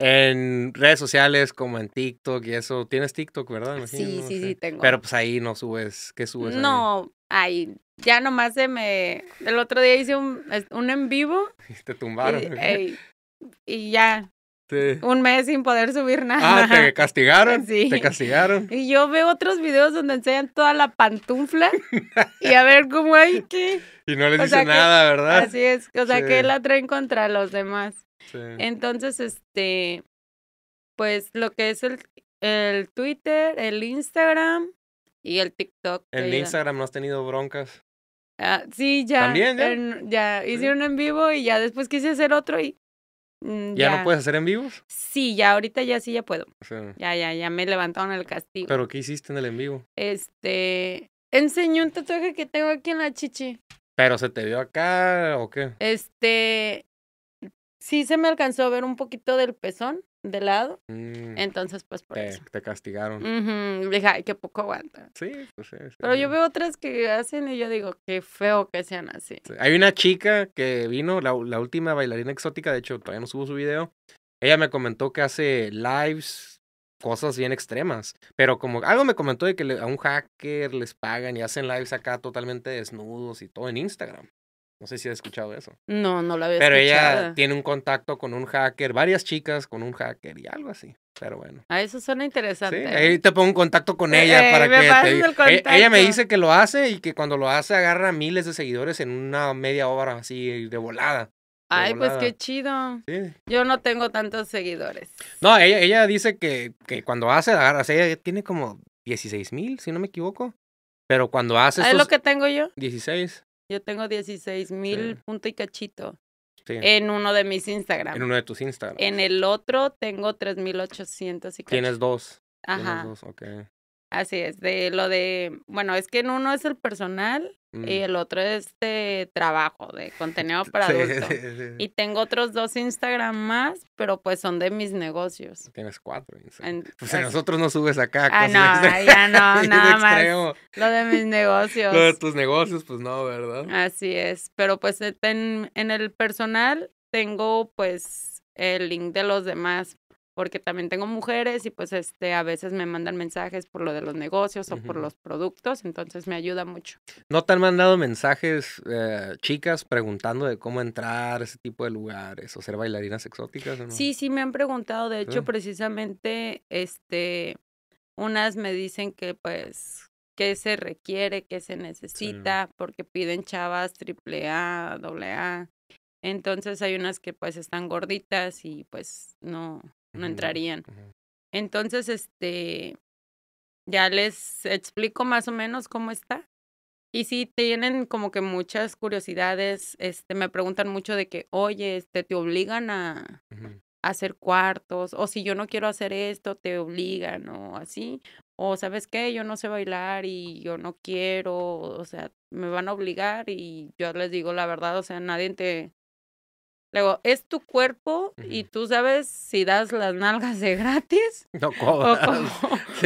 en redes sociales como en TikTok y eso. Tienes TikTok, ¿verdad? sí, sí, sí, tengo. Pero pues ahí no subes, ¿qué subes? No, ahí? ya nomás se me... El otro día hice un, en vivo. <laughs> Y te tumbaron. Y, ya. Un mes sin poder subir ah, nada. Ah, te <laughs> castigaron. Sí. Te castigaron. Y yo veo otros videos donde enseñan toda la pantufla y a ver cómo hay que. <laughs> Y no les dicen nada, ¿verdad? Así es. O sea que la traen contra los demás. Entonces, este, pues lo que es el, el Twitter, el Instagram y el TikTok. ¿El Instagram no has tenido broncas? Ah, sí, ya. ¿También, ya? hicieron en vivo y ya después quise hacer otro y... Mm, ¿Ya, no puedes hacer en vivos? Sí, ya ahorita ya sí ya puedo. Ya, ya, ya me levantaron el castigo. ¿Pero qué hiciste en el en vivo? Este, enseñó un tatuaje que tengo aquí en la chichi. ¿Pero se te vio acá o qué? Este, sí se me alcanzó a ver un poquito del pezón de lado. Mm. Entonces, pues por te, eso. Te castigaron. Dije, ay, qué poco aguanta. Sí, pues sí, Pero yo veo otras que hacen y yo digo, qué feo que sean así. Hay una chica que vino, la, última bailarina exótica, de hecho, todavía no subo su video. Ella me comentó que hace lives, cosas bien extremas. Pero como algo me comentó de que a un hacker les pagan y hacen lives acá totalmente desnudos y todo en Instagram. No sé si has escuchado eso. No, no la había Pero ella tiene un contacto con un hacker, varias chicas con un hacker y algo así. Pero bueno. Ah, eso suena interesante. Sí, ahí te pongo un contacto con ella eh, para que ella me dice que lo hace y que cuando lo hace agarra miles de seguidores en una media hora así de volada. Ay, pues qué chido. Sí. Yo no tengo tantos seguidores. No, ella, dice que, que cuando hace, agarra, ella tiene como 16 mil, si no me equivoco. Pero cuando hace... Ah, ¿Es lo que tengo yo? 16. Yo tengo 16 mil punto y cachito. En uno de mis Instagram. En uno de tus Instagram. En el otro tengo 3800 y cachito. Tienes dos. Ajá. Tienes dos, okay. Así es, de lo de, bueno, es que en uno es el personal y mm. el otro es de trabajo, de contenido <laughs> para adultos. Y tengo otros dos Instagram más, pero pues son de mis negocios. Tienes cuatro Instagram. pues en nosotros no subes acá. Ah, no, ya no, <laughs> nada más. Lo de mis negocios. <laughs> lo de tus negocios, pues no, ¿verdad? Así es, pero pues en, en el personal tengo pues el link de los demás, porque también tengo mujeres y pues este a veces me mandan mensajes por lo de los negocios o por los productos, entonces me ayuda mucho. ¿No te han mandado mensajes eh, chicas preguntando de cómo entrar a ese tipo de lugares o ser bailarinas exóticas? Sí, sí me han preguntado, de hecho ah. precisamente este unas me dicen que pues qué se requiere, qué se necesita, porque piden chavas triple A, doble A. Entonces hay unas que pues están gorditas y pues no, no entrarían. Entonces, este, ya les explico más o menos cómo está. Y si tienen como que muchas curiosidades, este, me preguntan mucho de que, oye, este, te obligan a, a hacer cuartos, o si yo no quiero hacer esto, te obligan, o así, o sabes qué, yo no sé bailar y yo no quiero, o sea, me van a obligar y yo les digo la verdad, o sea, nadie te, Luego, es tu cuerpo y tú sabes si das las nalgas de gratis. <laughs> No cobras.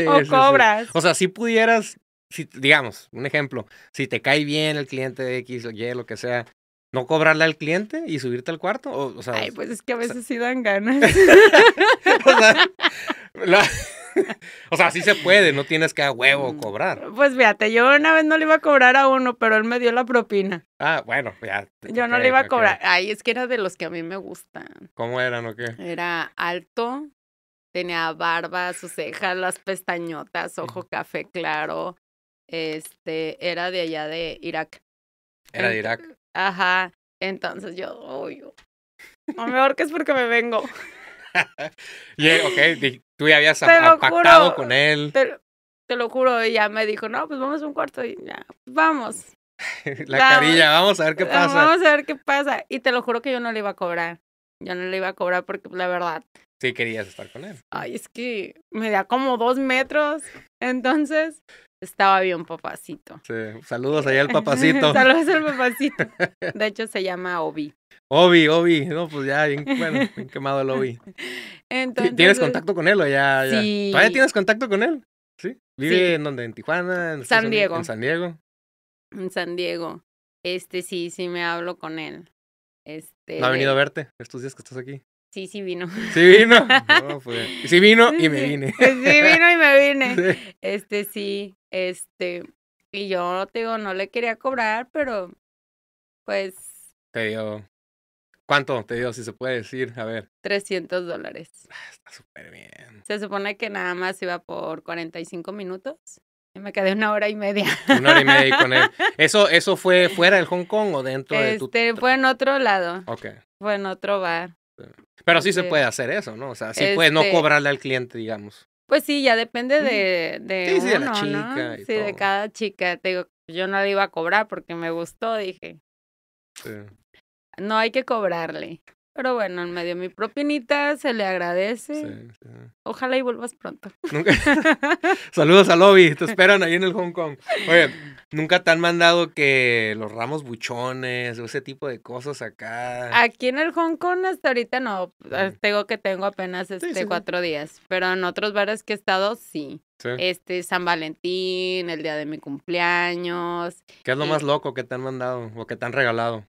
O, <laughs> cobras. O sea, si pudieras, si, digamos, un ejemplo, si te cae bien el cliente de X o Y, lo que sea, no cobrarle al cliente y subirte al cuarto. O, o sea, Ay, pues es que a veces sí dan ganas. <laughs> o sea, <laughs> o sea, sí se puede, no tienes que a huevo mm. cobrar. Pues fíjate, yo una vez no le iba a cobrar a uno, pero él me dio la propina. Ah, bueno, ya. Yo no le iba a cobrar. Ay, es que era de los que a mí me gustan. ¿Cómo eran o qué? Era alto, tenía barba, sus cejas, las pestañotas, ojo café claro. Este, era de allá de Irak. Era de Irak. Ajá. Entonces yo, oh, yo. O mejor que es porque me vengo. <laughs> y ok, tú ya habías pactado con él. Te, lo juro, ella me dijo, no, pues vamos a un cuarto y ya, vamos. <laughs> La carilla, vamos a ver qué pasa. Vamos a ver qué pasa. Y te lo juro que yo no le iba a cobrar. Yo no le iba a cobrar porque la verdad. Sí, querías estar con él. Ay, es que me da como dos metros entonces, estaba bien papacito. Sí, saludos allá al <laughs> papacito. saludos al papacito. <laughs> De hecho, se llama Obi. Obi, Obi, no, pues ya, bien, quemado el Obi. ¿Tienes contacto con él o ya, ya? ¿Todavía tienes contacto con él? Sí. ¿Vive en donde? ¿En Tijuana? En San Diego. En San Diego. En San Diego. Este sí, sí me hablo con él. Este. ¿No ha venido a verte estos días que estás aquí? Sí, sí vino. Sí vino. sí vino y me vine. Sí, vino y me vine. <laughs> Este sí, este. Y yo te digo, no le quería cobrar, pero pues. Te dio. ¿Cuánto te dio, si se puede decir? A ver. 300 dólares. Ah, está súper bien. Se supone que nada más iba por 45 minutos. Y me quedé una hora y media. Una hora y media y con él. <laughs> ¿Eso, eso fue fuera del Hong Kong o dentro de tu...? Este, fue en otro lado. Ok. Fue en otro bar. Pero sí se este, puede hacer eso, ¿no? O sea, sí puede no este cobrarle al cliente, digamos. Pues sí, ya depende de, de de la chica. sí, de cada chica. Te digo, yo no le iba a cobrar porque me gustó, dije. No hay que cobrarle. Pero bueno, en medio mi propinita se le agradece. Ojalá y vuelvas pronto. <laughs> <laughs> Saludos a Lobby, te esperan ahí en el Hong Kong. Oye, ¿nunca te han mandado que los ramos buchones o ese tipo de cosas acá? Aquí en el Hong Kong hasta ahorita no. Ah, tengo que tengo apenas este cuatro días. Pero en otros bares que he estado, sí. Este, San Valentín, el día de mi cumpleaños. ¿Qué es lo eh más loco que te han mandado o que te han regalado?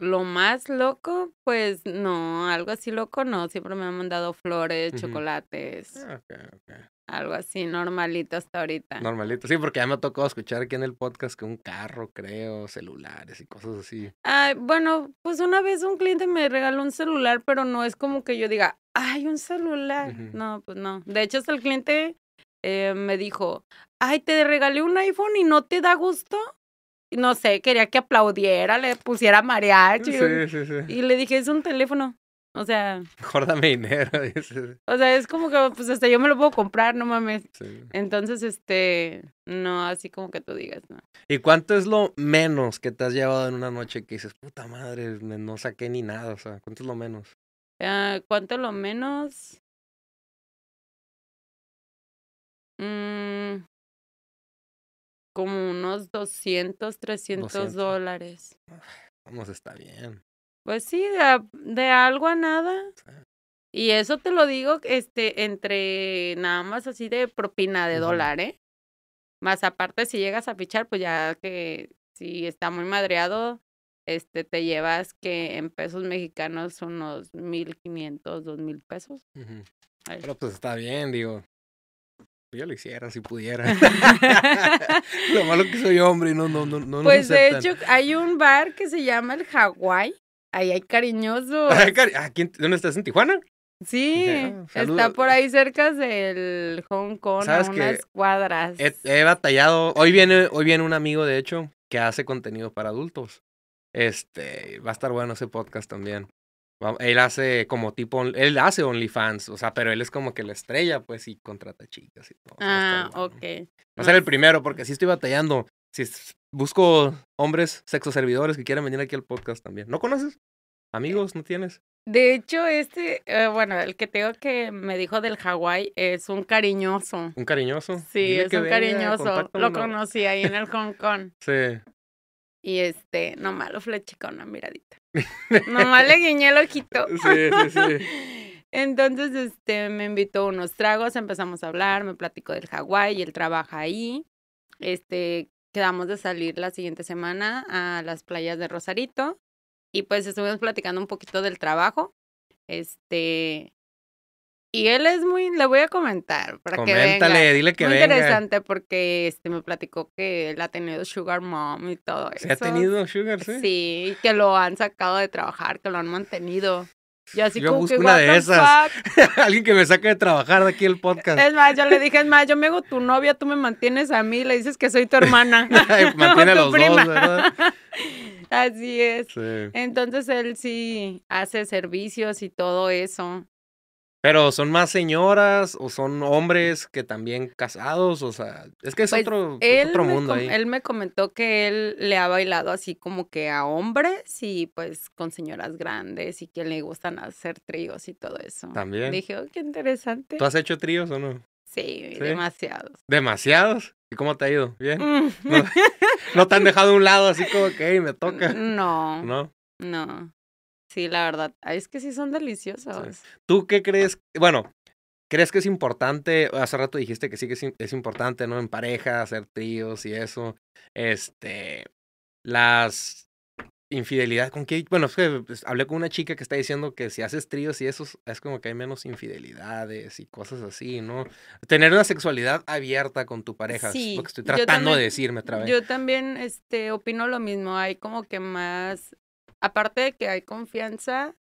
Lo más loco, pues no, algo así loco no. Siempre me han mandado flores, chocolates. Ah, okay, okay. Algo así normalito hasta ahorita. Normalito, sí, porque ya me tocó escuchar aquí en el podcast que un carro, creo, celulares y cosas así. bueno, pues una vez un cliente me regaló un celular, pero no es como que yo diga, ay, un celular. No, pues no. De hecho, hasta el cliente eh, me dijo, ay, te regalé un iPhone y no te da gusto no sé, quería que aplaudiera, le pusiera mariachi. Sí, sí, sí. Y le dije, es un teléfono. O sea. Mejor dame dinero. <laughs> o sea, es como que, pues hasta yo me lo puedo comprar, no mames. Entonces, este, no, así como que tú digas, ¿no? ¿Y cuánto es lo menos que te has llevado en una noche que dices, puta madre, no saqué ni nada? O sea, ¿cuánto es lo menos? ah ¿Cuánto es lo menos? Mmm como unos 200, 300 dólares. Ah, vamos, está bien. Pues sí, de, algo a nada. Y eso te lo digo, este, entre nada más así de propina de dólar, ¿eh? Más aparte, si llegas a fichar, pues ya que si está muy madreado, este, te llevas que en pesos mexicanos unos 1.500, 2.000 pesos. mil Pero pues está bien, digo. Yo lo hiciera si pudiera. <laughs> lo malo que soy hombre y no, no, no, no Pues de hecho, hay un bar que se llama el Hawái. Ahí hay cariñoso ah, ¿Dónde estás? ¿En Tijuana? Sí, está por ahí cerca del Hong Kong, unas cuadras. He, he, batallado. Hoy viene, hoy viene un amigo, de hecho, que hace contenido para adultos. Este, va a estar bueno ese podcast también. Él hace como tipo, él hace OnlyFans, o sea, pero él es como que la estrella, pues, y contrata chicas y todo. Ah, ok. Va a ser el primero, porque sí estoy batallando. Si busco hombres, sexo servidores que quieran venir aquí al podcast también. ¿No conoces? Eh, ¿Amigos? ¿No tienes? De hecho, este, eh, bueno, el que tengo que me dijo del Hawái es un cariñoso. ¿Un cariñoso? Sí, es un cariñoso. Lo conocí ahí en el Hong Kong. sí. Y este, no malo flechicona, una miradita. Mamá <laughs> le guiñé el ojito. Sí, sí, sí. <laughs> Entonces, este, me invitó unos tragos, empezamos a hablar, me platicó del Hawái, el trabajo ahí. Este, quedamos de salir la siguiente semana a las playas de Rosarito y pues estuvimos platicando un poquito del trabajo. Este, y él es muy, le voy a comentar para que venga. muy interesante porque este me platicó que él ha tenido Sugar Mom y todo eso. ¿Se ha tenido Sugar, sí? Sí, que lo han sacado de trabajar, que lo han mantenido. Yo, así como busco una de esas. <laughs> Alguien que me saque de trabajar de aquí el podcast. Es más, yo le dije, es más, yo me hago tu novia, tú me mantienes a mí, le dices que soy tu hermana. <laughs> <laughs> Mantiene a los dos, ¿verdad? Así es. Entonces él sí hace servicios y todo eso. Pero son más señoras o son hombres que también casados, o sea, es que es pues, otro, otro mundo ahí. Él me comentó que él le ha bailado así como que a hombres y pues con señoras grandes y que le gustan hacer tríos y todo eso. También. Dije, oh, qué interesante. ¿Tú has hecho tríos o no? Sí, demasiados. ¿Demasiados? ¿Y cómo te ha ido? ¿Bien? Mm. ¿No, te han dejado a un lado así como que hey, me <laughs> toca? No. ¿No? No. Sí, la verdad. es que sí son deliciosos. ¿Tú qué ah. crees? Bueno, ¿crees que es importante? Hace rato dijiste que sí que es, importante, ¿no? En pareja, hacer tríos y eso. Este. Las infidelidades. con bueno pues, hablé con una chica que está diciendo que si haces tríos y eso es como que hay menos infidelidades y cosas así no tener una sexualidad abierta con tu pareja sí, lo que estoy tratando de decirme otra vez yo también este opino lo mismo hay como que más aparte de que hay confianza,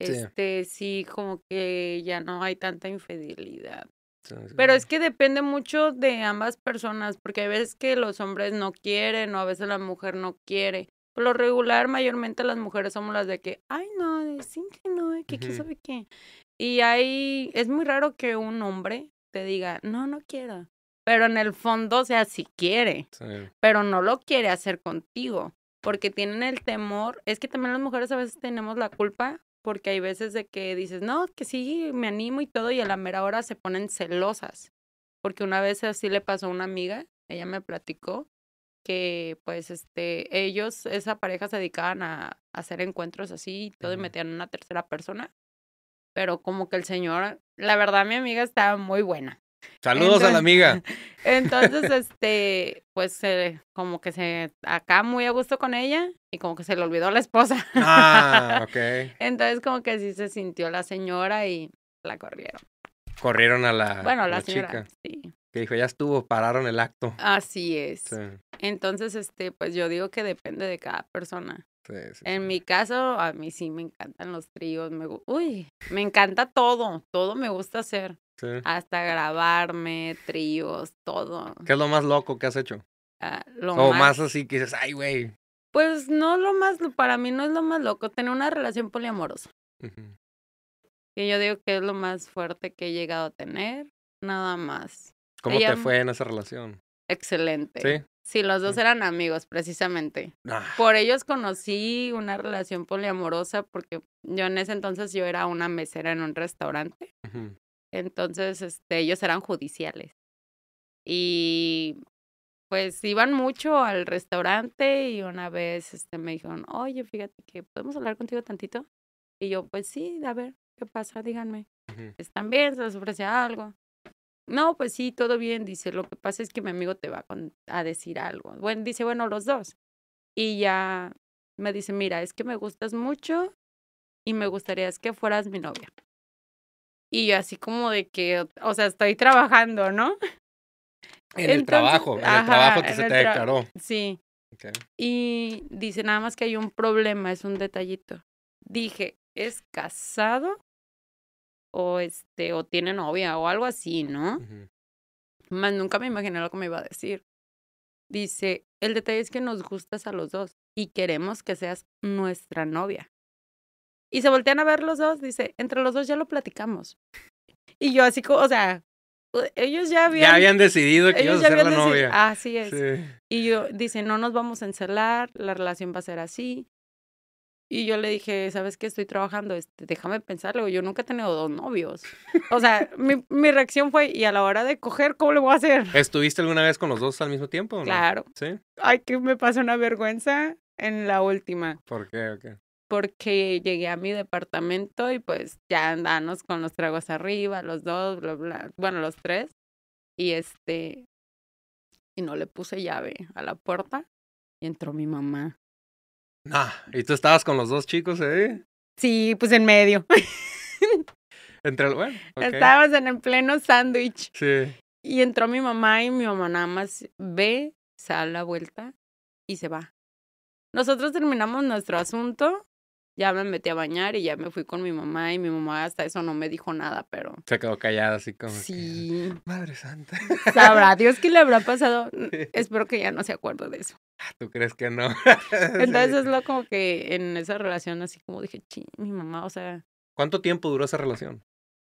este sí como que ya no hay tanta infidelidad. Pero es que depende mucho de ambas personas, porque hay veces que los hombres no quieren o a veces la mujer no quiere. Por lo regular, mayormente las mujeres somos las de que, ay, no, dicen que no, que quién sabe qué. Y hay, es muy raro que un hombre te diga, no, no quiero. Pero en el fondo, o sea, sí quiere, pero no lo quiere hacer contigo porque tienen el temor. Es que también las mujeres a veces tenemos la culpa porque hay veces de que dices, no, que sí, me animo y todo, y a la mera hora se ponen celosas. Porque una vez así le pasó a una amiga, ella me platicó que pues este, ellos, esa pareja se dedicaban a, hacer encuentros así y todo, y metían una tercera persona. Pero como que el señor, la verdad mi amiga estaba muy buena, Saludos a la amiga. <laughs> Entonces, este, pues como que se, acá muy a gusto con ella y como que se le olvidó la esposa. Ah, <laughs> ok. Entonces como que sí se sintió la señora y la corrieron. Corrieron a la, bueno, a la, chica. Sí. Que dijo, ya estuvo, pararon el acto. Así es. Entonces, este, pues yo digo que depende de cada persona. en mi caso, a mí sí me encantan los tríos. Me, uy, me encanta todo. Todo me gusta hacer. Hasta grabarme, tríos, todo. ¿Qué es lo más loco que has hecho? Ah, o más... así que dices, ay, güey. Pues no lo más, para mí no es lo más loco, tener una relación poliamorosa. Y yo digo que es lo más fuerte que he llegado a tener, nada más. ¿Cómo te fue en esa relación? Excelente. Sí. Sí, los dos eran amigos, precisamente. Ah. Por ellos conocí una relación poliamorosa porque yo en ese entonces yo era una mesera en un restaurante. Entonces, este, ellos eran judiciales. Y pues iban mucho al restaurante y una vez este, me dijeron, oye, fíjate que podemos hablar contigo tantito. Y yo, pues sí, a ver, ¿qué pasa? Díganme. ¿Están bien? ¿Se les ofrece algo? No, pues sí, todo bien. Dice, lo que pasa es que mi amigo te va a, a decir algo. Bueno, dice, bueno, los dos. Y ya me dice, mira, es que me gustas mucho y me gustaría es que fueras mi novia. Y yo así como de que, o sea, estoy trabajando, ¿no? En el trabajo, en el trabajo que se te declaró. Sí. Y dice, nada más que hay un problema, es un detallito. Dije, ¿es casado? O este, o tiene novia, o algo así, ¿no? Más nunca me imaginé lo que me iba a decir. Dice, el detalle es que nos gustas a los dos y queremos que seas nuestra novia. Y se voltean a ver los dos, dice, entre los dos ya lo platicamos. Y yo así, como, o sea, e, ellos ya habían, ya habían decidido que ellos a ser la novia. Así es. Y yo, dice, no nos vamos a encelar, la relación va a ser así. Y yo le dije, ¿sabes qué? Estoy trabajando, este, déjame pensarlo, yo nunca he tenido dos novios. O sea, mi, mi, reacción fue, ¿y a la hora de coger, cómo le voy a hacer? ¿Estuviste alguna vez con los dos al mismo tiempo? Claro. ¿Sí? Ay, que me pasó una vergüenza en la última. ¿Por qué? Okay porque llegué a mi departamento y pues ya andamos con los tragos arriba, los dos, bla, bla, bueno, los tres. Y este, y no le puse llave a la puerta y entró mi mamá. Ah, y tú estabas con los dos chicos, ¿eh? Sí, pues en medio. <laughs> Entre el, bueno, Estábamos en el pleno sándwich. Sí. Y entró mi mamá y mi mamá nada más ve, sale la vuelta y se va. Nosotros terminamos nuestro asunto ya me metí a bañar y ya me fui con mi mamá y mi mamá hasta eso no me dijo nada, pero... Se quedó callada así como... Sí. Madre santa. <laughs> Sabrá Dios que le habrá pasado. <laughs> Espero que ya no se acuerde de eso. Ah, ¿Tú crees que no? <laughs> Entonces es lo como que en esa relación así como dije, mi mamá, o sea... ¿Cuánto tiempo duró esa relación?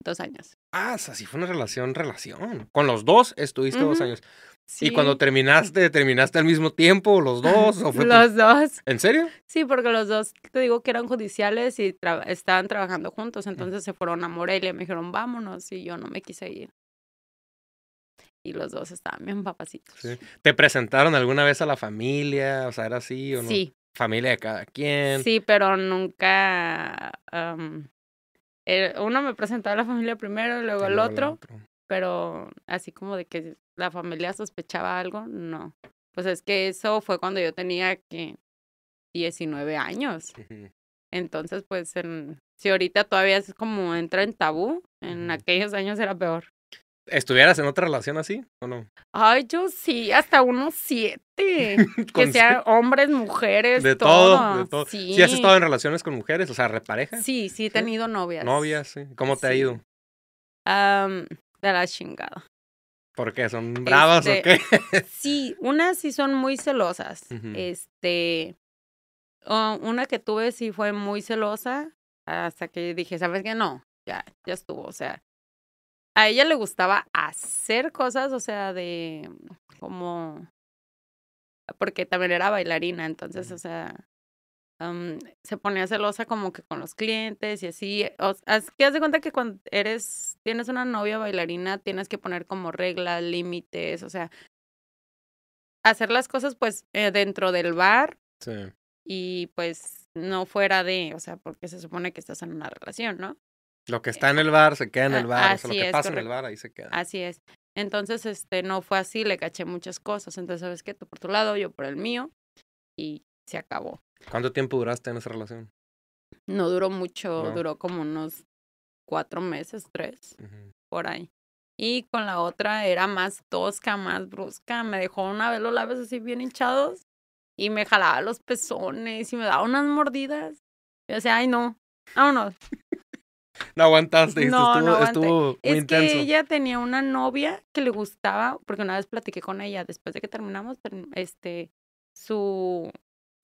Dos años. Ah, o sí fue una relación, relación. Con los dos estuviste dos años. ¿Y cuando terminaste, terminaste al mismo tiempo, los dos? ¿o los dos. ¿En serio? Sí, porque los dos, te digo que eran judiciales y estaban trabajando juntos, mm. entonces se fueron a Morelia, me dijeron, vámonos, y yo no me quise ir. Y los dos estaban bien papacitos. ¿Te presentaron alguna vez a la familia? O sea, ¿era así o no? Sí. Familia de cada quien. Sí, pero nunca... Eh, uno me presentaba a la familia primero, luego, y luego el otro, pero así como de que la familia sospechaba algo, no. Pues es que eso fue cuando yo tenía que 19 años. Entonces, pues en, si ahorita todavía es como entra en tabú, en aquellos años era peor. ¿Estuvieras en otra relación así o no? Ay, yo sí, hasta unos siete. <laughs> que sean hombres, mujeres, de todo. Sí. sí. has estado en relaciones con mujeres? O sea, repareja. Sí, sí, he tenido novias. Novias, sí. ¿Cómo te ha ido? de la chingada. ¿Por qué? ¿Son este, bravas o qué? <laughs> sí, unas sí son muy celosas. Este, una que tuve sí fue muy celosa hasta que dije, ¿sabes qué? No, ya, ya estuvo. O sea, a ella le gustaba hacer cosas, o sea, de como porque también era bailarina, entonces, o sea, se ponía celosa como que con los clientes y así. Eh, o, has de cuenta que cuando eres, tienes una novia bailarina, tienes que poner como reglas, límites, o sea, hacer las cosas pues eh, dentro del bar. Y pues no fuera de, o sea, porque se supone que estás en una relación, ¿no? Lo que eh, está en el bar se queda en el bar, o sea, lo que pasa en el bar ahí se queda. Así es. Entonces, este, no fue así, le caché muchas cosas. Entonces, ¿sabes qué? Tú por tu lado, yo por el mío, y se acabó. ¿Cuánto tiempo duraste en esa relación? No duró mucho, duró como unos cuatro meses, tres, por ahí. Y con la otra era más tosca, más brusca. Me dejó una vez los labios así bien hinchados y me jalaba los pezones y me daba unas mordidas. Yo decía, ay, no, vámonos. <laughs> No aguantaste, no, estuvo, no estuvo muy es intenso. que ella tenía una novia que le gustaba, porque una vez platiqué con ella, después de que terminamos, este, su,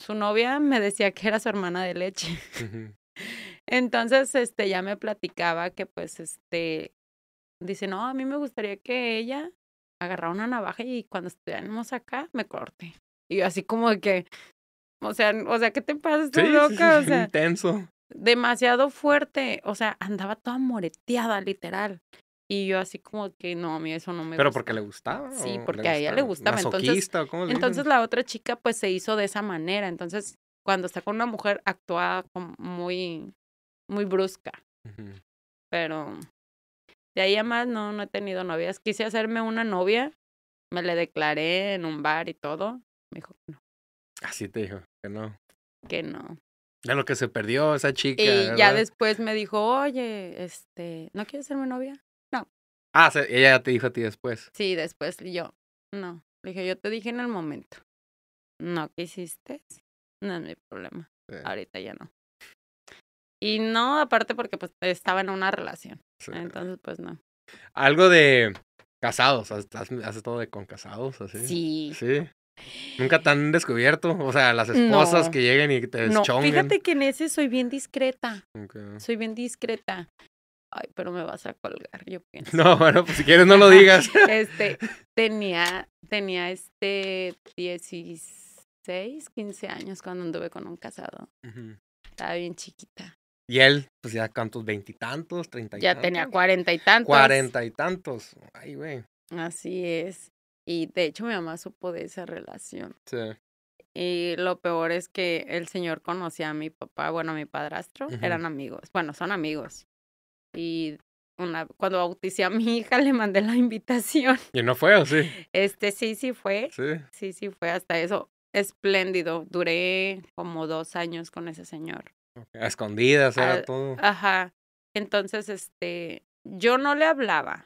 su novia me decía que era su hermana de leche. <laughs> Entonces, este, ya me platicaba que, pues, este, dice, no, a mí me gustaría que ella agarrara una navaja y cuando estuviéramos acá, me corte. Y yo así como de que, o sea, o sea, ¿qué te pasa? Estás loca, o <laughs> sea. Intenso. Demasiado fuerte, o sea, andaba toda moreteada, literal. Y yo así como que no, a mí eso no me Pero porque le gustaba. Sí, porque a ella le gustaba. Entonces, entonces la otra chica pues se hizo de esa manera. Entonces cuando está con una mujer actuaba como muy, muy brusca. Pero de ahí además no, no he tenido novias. Quise hacerme una novia, me le declaré en un bar y todo. Me dijo que no. Así te dijo, que no. Que no. ya lo que se perdió esa chica. Y ya después me dijo, oye, este, ¿no quieres ser mi novia? Ah, ella ya te dijo a ti después. Sí, después yo. No. Le dije, yo te dije en el momento. No qué hiciste. No es mi problema. Ahorita ya no. Y no, aparte porque pues estaba en una relación. Entonces, pues no. Algo de casados. ¿Has, todo de con casados? Así? Sí. Sí. Nunca tan descubierto, o sea, las esposas que lleguen y te chongan. No, fíjate que en ese soy bien discreta. Soy bien discreta ay, pero me vas a colgar, yo <laughs> pienso. No, bueno, pues si quieres no lo digas. <laughs> este, tenía, tenía este 16, 15 años cuando anduve con un casado. Estaba bien chiquita. Y él, pues ya cuántos, veintitantos, treinta y ya tantos. Ya tenía cuarenta y tantos. Cuarenta y tantos. Ay, güey. Así es. Y de hecho mi mamá supo de esa relación. Sí. Y lo peor es que el señor conocía a mi papá, bueno, a mi padrastro, eran amigos, bueno, son amigos y una, cuando bauticé a mi hija <laughs> le mandé la invitación. ¿Y no fue así? sí? Este sí, sí fue. Sí. Sí, fue hasta eso. Espléndido. Duré como dos años con ese señor. A escondidas era todo. Ajá. Entonces, este, yo no le hablaba.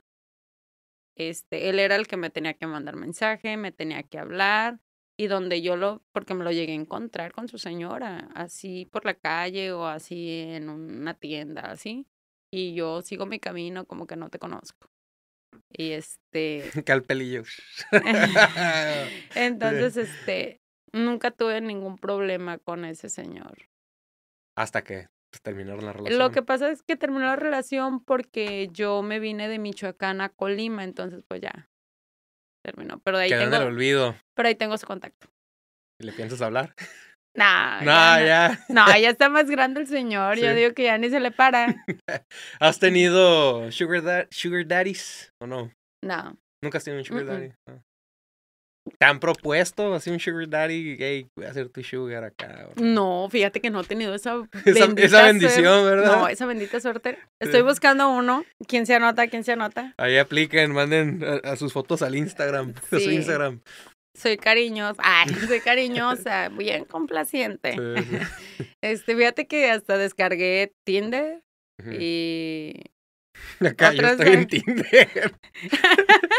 Este, él era el que me tenía que mandar mensaje, me tenía que hablar y donde yo lo, porque me lo llegué a encontrar con su señora, así por la calle o así en una tienda, así y yo sigo mi camino como que no te conozco. Y este... <laughs> Calpelillo. <laughs> <laughs> Entonces, este, nunca tuve ningún problema con ese señor. Hasta que pues, terminaron la relación. Lo que pasa es que terminó la relación porque yo me vine de Michoacán a Colima, entonces pues ya terminó. Pero de ahí tengo, olvido. Pero ahí tengo su contacto. le piensas hablar? no, ya. está más grande el señor. Yo digo que ya ni se le para. <laughs> ¿Has tenido sugar, sugar daddies o no? No. ¿Nunca has tenido un sugar daddy? Ah. ¿Te han propuesto así un sugar daddy? Hey, voy a hacer tu sugar acá. No, fíjate que no he tenido esa, <laughs> esa, bendición, ¿verdad? No, esa bendita suerte. Estoy buscando uno. ¿Quién se anota? ¿Quién se anota? Ahí apliquen, manden a, sus fotos al Instagram. A su Instagram soy cariñosa, ay, <laughs> soy cariñosa, bien complaciente. <laughs> Este, fíjate que hasta descargué Tinder y... <laughs> Acá yo estoy en Tinder.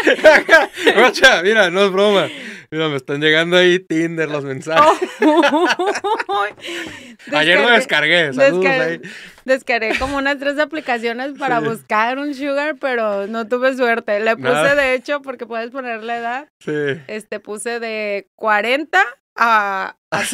<laughs> Rocha, mira, no es broma. Mira, me están llegando ahí Tinder los mensajes. <laughs> Ayer lo descargué, saludos descargué, como unas tres aplicaciones para buscar un sugar, pero no tuve suerte. Le puse, de hecho, porque puedes poner la edad. Sí. Este, puse de 40 a... A, a,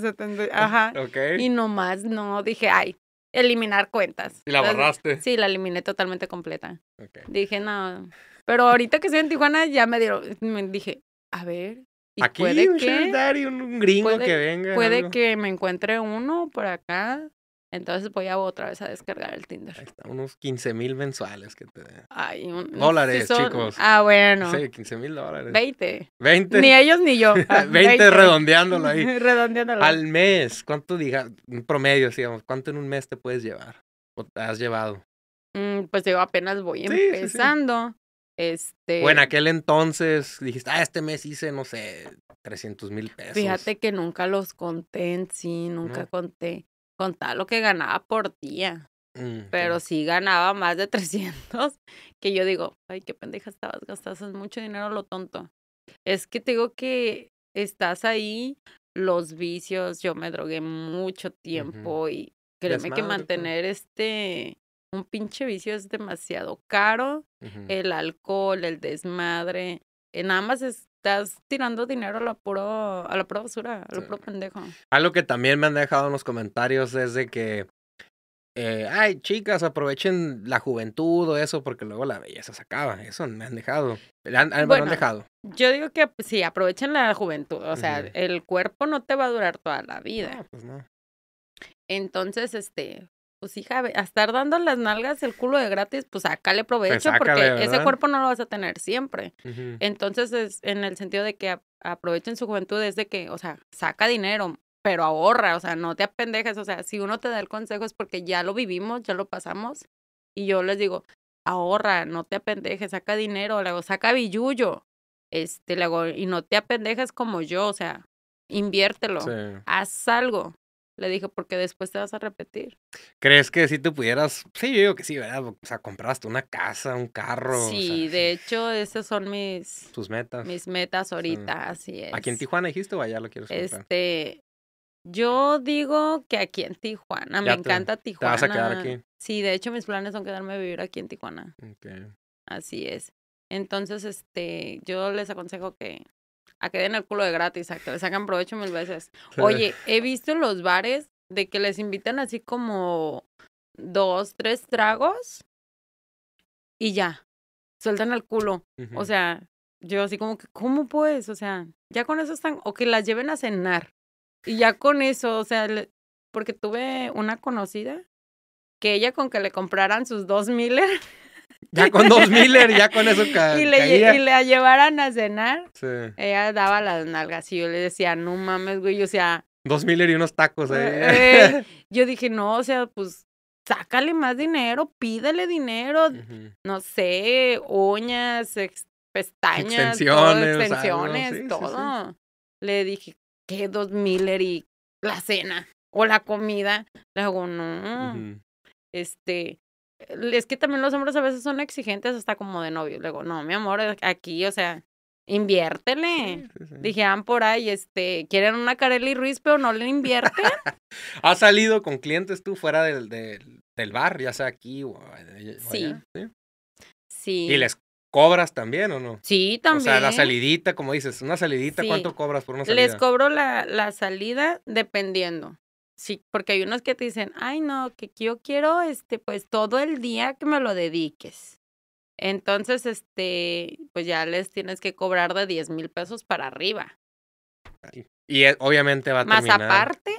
70, ajá. Y nomás no, dije, ay, eliminar cuentas. ¿Y la borraste? Sí, la eliminé totalmente completa. Okay. Dije, no, pero ahorita que estoy en Tijuana ya me dieron, me dije, a ver, y puede que, un gringo que venga. Puede que me encuentre uno por acá. Entonces voy a otra vez a descargar el Tinder. Ahí está, unos 15 mil mensuales que te Ay, un, Dólares, chicos. Ah, bueno. Sí, 15 mil dólares. 20. 20. Ni ellos ni yo. 20, <laughs> ah, redondeándolo ahí. <laughs> redondeándolo. Al mes, ¿cuánto digas? Un promedio, digamos. ¿Cuánto en un mes te puedes llevar? ¿O te has llevado? Mm, pues yo apenas voy empezando. Este... en aquel entonces dijiste, ah, este mes hice, no sé, 300 mil pesos. Fíjate que nunca los conté en sí, nunca conté. Contaba lo que ganaba por día. Mm, pero sí ganaba más de 300, que yo digo, ay, qué pendeja estabas, gastas mucho dinero lo tonto. Es que te digo que estás ahí, los vicios, yo me drogué mucho tiempo y créeme que pues. mantener este un pinche vicio es demasiado caro, el alcohol, el desmadre, en ambas estás tirando dinero a la, puro, a la pura basura, a lo pendejo. Algo que también me han dejado en los comentarios es de que, eh, ay, chicas, aprovechen la juventud o eso, porque luego la belleza se acaba. Eso me han dejado. Han, eh, han dejado. Yo digo que pues, sí, aprovechen la juventud. O sea, el cuerpo no te va a durar toda la vida. pues no. Entonces, este, pues hija, a estar dando las nalgas el culo de gratis, pues acá le pues, provecho porque ese cuerpo no lo vas a tener siempre. Entonces, es en el sentido de que aprovechen su juventud es de que, o sea, saca dinero, pero ahorra, o sea, no te apendejes, o sea, si uno te da el consejo es porque ya lo vivimos, ya lo pasamos y yo les digo, ahorra, no te apendejes, saca dinero, luego saca billuyo este, y no te apendejes como yo, o sea, inviértelo, haz algo, le dije, porque después te vas a repetir. ¿Crees que si tú pudieras? Sí, yo digo que sí, ¿verdad? O sea, compraste una casa, un carro. Sí, de hecho, esas son mis. Tus metas. Mis metas ahorita, así es. ¿Aquí en Tijuana dijiste o allá lo quieres comprar? Este. Yo digo que aquí en Tijuana. me encanta Tijuana. ¿Te vas a quedar aquí? Sí, de hecho, mis planes son quedarme a vivir aquí en Tijuana. Ok. Así es. Entonces, este, yo les aconsejo que a que den el culo de gratis, a que le sacan provecho mil veces. Oye, he visto en los bares de que les invitan así como dos, tres tragos y ya, sueltan el culo. O sea, yo así como que, ¿cómo puedes? O sea, ya con eso están, o que las lleven a cenar. Y ya con eso, o sea, porque tuve una conocida que ella con que le compraran sus dos miles ya con dos Miller, ya con eso ca <laughs> y, le, llevaran a cenar. Sí. Ella daba las nalgas y yo le decía, no mames, güey, o sea. Dos Miller y unos tacos. Eh. eh <laughs> yo dije, no, o sea, pues sácale más dinero, pídele dinero, no sé, uñas, pestañas, extensiones, todo. Le dije, ¿qué dos Miller y la cena o la comida? Le digo, no. Este, es que también los hombres a veces son exigentes hasta como de novio. Luego, no, mi amor, eh, aquí, o sea, inviértele. Dije, ah, por ahí, este, quieren una Carely Ruiz, pero no le invierten. <laughs> ¿Has salido con clientes tú fuera del, del, del bar, ya sea aquí o, eh, sí. sí. ¿Y les cobras también o no? Sí, también. O sea, la salidita, como dices, una salidita, ¿cuánto cobras por una salida? Les cobro la, la salida dependiendo. Sí, porque hay unos que te dicen, ay no, que yo quiero este, pues todo el día que me lo dediques. Entonces, este, pues ya les tienes que cobrar de 10 mil pesos para arriba. Y e, obviamente va a Más aparte,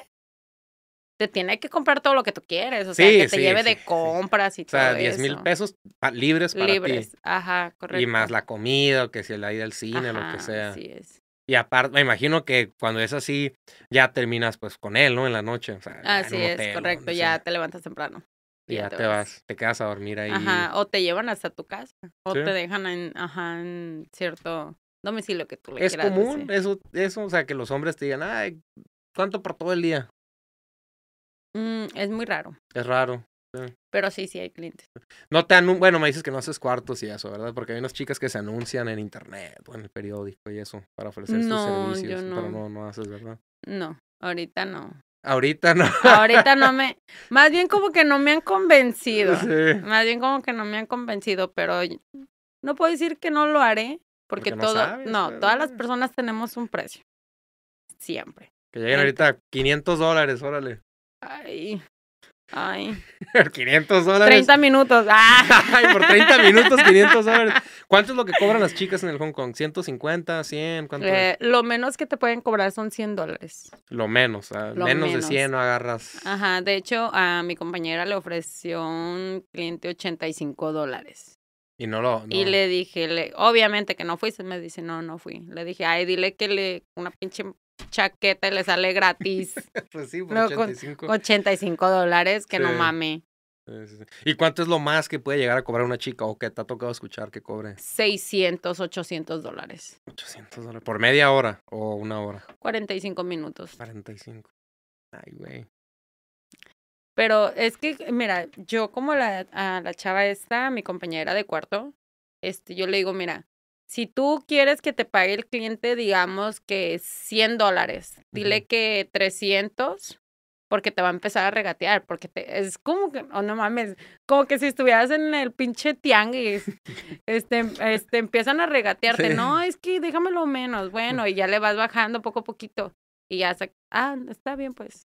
te tiene que comprar todo lo que tú quieres, o sea, que te lleve de <laughs> compras y todo O sea, 10 mil pesos libres para libres. ti. Libres, ajá, correcto. Y más la comida, o que si la ida al cine, lo que sea. Así es. Y aparte, me imagino que cuando es así, ya terminas pues con él, ¿no? En la noche. así es, correcto. Ya te levantas temprano. ya, te, vas. te quedas a dormir ahí. Ajá, o te llevan hasta tu casa, o te dejan en, ajá, en cierto domicilio que tú le Es común eso, o sea, que los hombres te digan, ay, ¿cuánto por todo el día? Mm, es muy raro. Es raro. Pero sí, sí hay clientes. No te bueno, me dices que no haces cuartos y eso, ¿verdad? Porque hay unas chicas que se anuncian en internet o en el periódico y eso para ofrecer no, servicios, pero no haces, ¿verdad? No, ahorita no. Ahorita no. Ahorita no me. <laughs> Más bien como que no me han convencido. Más bien como que no me han convencido, pero no puedo decir que no lo haré, porque, no todo. no, pues, todas las personas tenemos un precio. Siempre. Que lleguen ahorita 500 dólares, órale. Ay, <laughs> Ah. <laughs> Ay. Por 500 dólares. 30 minutos. Ay, por 30 minutos, 500 dólares. ¿Cuánto es lo que cobran las chicas en el Hong Kong? ¿150, 100? ¿Cuánto eh, Lo menos que te pueden cobrar son 100 dólares. Lo menos, ah, menos, de 100 no agarras. Ajá, de hecho, a mi compañera le ofreció un cliente 85 dólares. Y no lo. Y le dije, le, obviamente que no fuiste. Me dice, no, no fui. Le dije, ay, dile que le una pinche chaqueta y le sale gratis. <laughs> pues sí, por 85. 85 dólares, que no mame. ¿Y cuánto es lo más que puede llegar a cobrar una chica o que te ha tocado escuchar que cobre? 600, 800 dólares. 800 dólares. ¿Por media hora o una hora? 45 minutos. 45. Ay, güey. Pero es que, mira, yo como la, la chava esta, mi compañera de cuarto, este, yo le digo, mira, si tú quieres que te pague el cliente, digamos que 100 dólares, dile que 300 porque te va a empezar a regatear, porque te, es como que, o oh, no mames, como que si estuvieras en el pinche tianguis, <laughs> este, este, empiezan a regatearte, no, es que déjamelo menos, mm. bueno, y ya le vas bajando poco a poquito, y ya, ah, está bien, pues,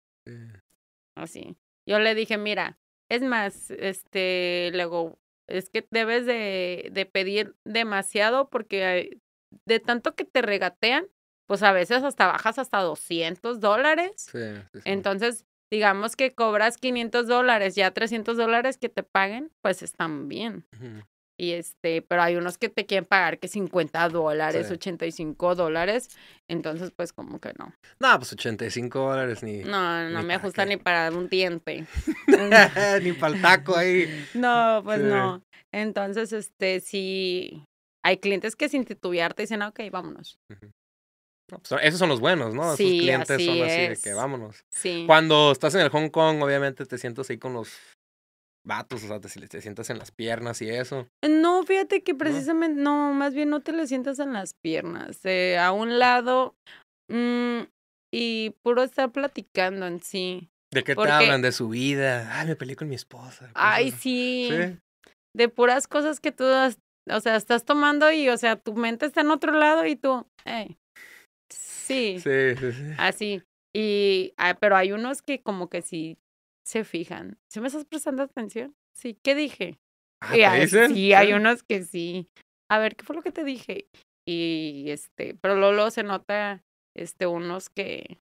así. Yo le dije, mira, es más, este, luego, es que debes de, de pedir demasiado porque de tanto que te regatean, pues a veces hasta bajas hasta 200 dólares. Entonces, digamos que cobras 500 dólares, ya 300 dólares que te paguen, pues están bien. Y este, pero hay unos que te quieren pagar que 50 dólares, 85 dólares. Entonces, pues como que no. No, pues 85 dólares ni. No, no me ajusta ni para un diente. <laughs> ni para el taco ahí. <laughs> No, pues no. Entonces, este, sí. Hay clientes que sin titubear te dicen, ok, vámonos. Pues, esos son los buenos, ¿no? Esos clientes son así de que vámonos. Sí. Cuando estás en el Hong Kong, obviamente te sientas ahí con los vatos, o sea, te, te sientas en las piernas y eso. No, fíjate que precisamente, no, más bien no te le sientas en las piernas, eh, a un lado mm, y puro estar platicando en sí. ¿De qué te hablan? De su vida. Ay, me peleé con mi esposa. Ay, sí. De puras cosas que tú, o sea, estás tomando y, o sea, tu mente está en otro lado y tú, eh, sí. Sí, sí, Así. Y, ah, pero hay unos que como que sí se fijan. ¿Se me estás prestando atención? Sí, ¿qué dije? ¿Qué ah, hay, sí, hay unos que sí. A ver, ¿qué fue lo que te dije? Y este, pero luego, luego se nota, este, unos que,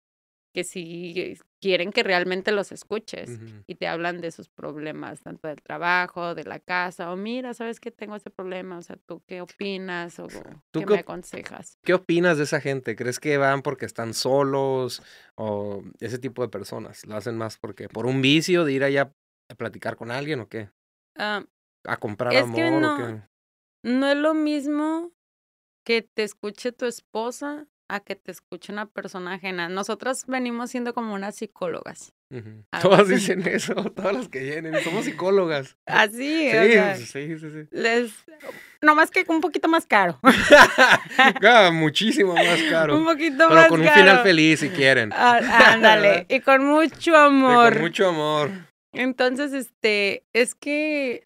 que sí quieren que realmente los escuches y te hablan de sus problemas, tanto del trabajo, de la casa, o mira, ¿sabes que tengo ese problema? O sea, ¿tú qué opinas o qué, me aconsejas? ¿Qué opinas de esa gente? ¿Crees que van porque están solos o ese tipo de personas? ¿Lo hacen más porque por un vicio de ir allá a platicar con alguien o qué? Ah, ¿A comprar amor no, o qué? No es lo mismo que te escuche tu esposa a que te escuche una persona ajena. Nosotras venimos siendo como unas psicólogas. <laughs> Todas dicen eso, <laughs> todas las que llenen. somos psicólogas. Así, ah, sí, sí, sí, sí. Les... No más que un poquito más caro. <laughs> Ah, muchísimo más caro. Un poquito más caro. Pero con un final feliz si quieren. Ah, ándale, y con mucho amor. con mucho amor. Entonces, este, es que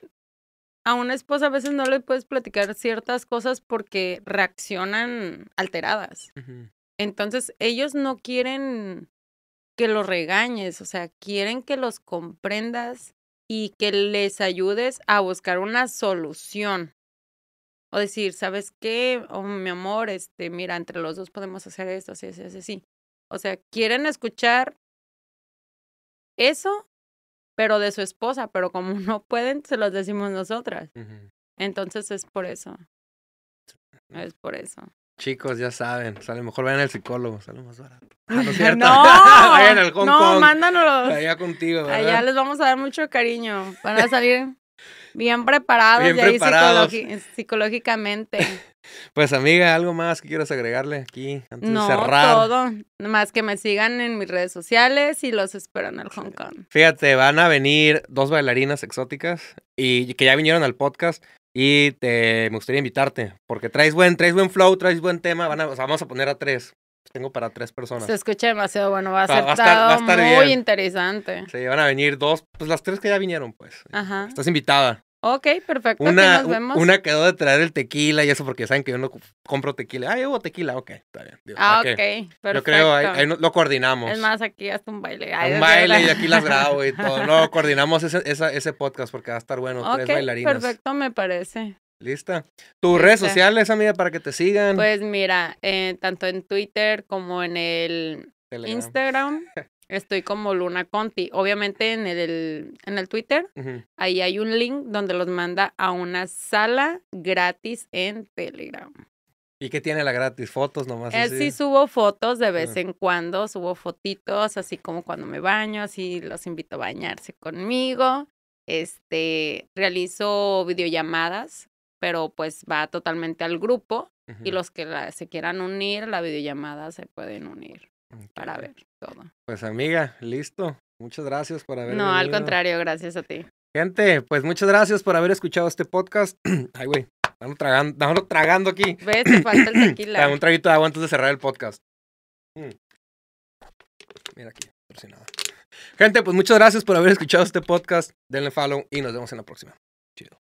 a una esposa a veces no le puedes platicar ciertas cosas porque reaccionan alteradas. Entonces, ellos no quieren que los regañes, o sea, quieren que los comprendas y que les ayudes a buscar una solución. O decir, ¿sabes qué? Oh, mi amor, este, mira, entre los dos podemos hacer esto, así, así, así. O sea, quieren escuchar eso pero de su esposa, pero como <laughs> no pueden, se los decimos nosotras. Entonces es por eso. Es por eso. Chicos, ya saben, o sea, a lo mejor vayan al psicólogo, sale más barato. <laughs> Ah, no, es no, <laughs> al Hong no, mándanos. Allá contigo, Allá les vamos a dar mucho cariño. Van a salir Bien preparados, eh, psicológicamente. <laughs> Pues amiga, ¿algo más que quieras agregarle aquí antes de cerrar? todo. Más que me sigan en mis redes sociales y los espero en el Hong Kong. Fíjate, van a venir dos bailarinas exóticas y que ya vinieron al podcast. Y te, me gustaría invitarte, porque traes buen, traes buen flow, traes buen tema. a, vamos a poner a tres. Tengo para tres personas. Se escucha demasiado bueno, va a ser, muy interesante. Se van a venir dos, pues las tres que ya vinieron, pues. Ajá. Estás invitada. Ok, perfecto. Una, quedó de traer el tequila y eso porque saben que yo no compro tequila. Ah, hubo tequila, ok, está bien. ah, ok, perfecto. Yo creo, ahí, lo coordinamos. Es más, aquí hasta un baile. un baile y aquí las grabo y todo. No, <laughs> coordinamos ese, ese podcast porque va a estar bueno, okay, tres perfecto, me parece. Lista. Tus redes sociales, amiga, para que te sigan. Pues mira, eh, tanto en Twitter como en el Instagram. <laughs> Estoy como Luna Conti. Obviamente en el, en el Twitter, ahí hay un link donde los manda a una sala gratis en Telegram. ¿Y qué tiene la gratis? ¿Fotos nomás? Él eh, Sí, subo fotos de vez en cuando, subo fotitos, así como cuando me baño, así los invito a bañarse conmigo. Este, realizo videollamadas pero pues va totalmente al grupo y los que se quieran unir, la videollamada se pueden unir para ver todo. Pues amiga, listo. Muchas gracias por haber. No, al contrario, gracias a ti. Gente, pues muchas gracias por haber escuchado este podcast. <clears throat> Ay, güey, estamos tragando, aquí. Ves, te falta el <clears throat> tequila. Dame un traguito de agua antes de cerrar el podcast. Mm. Mira aquí, nada. Gente, pues muchas gracias por haber escuchado este podcast. Denle follow y nos vemos en la próxima. Chido.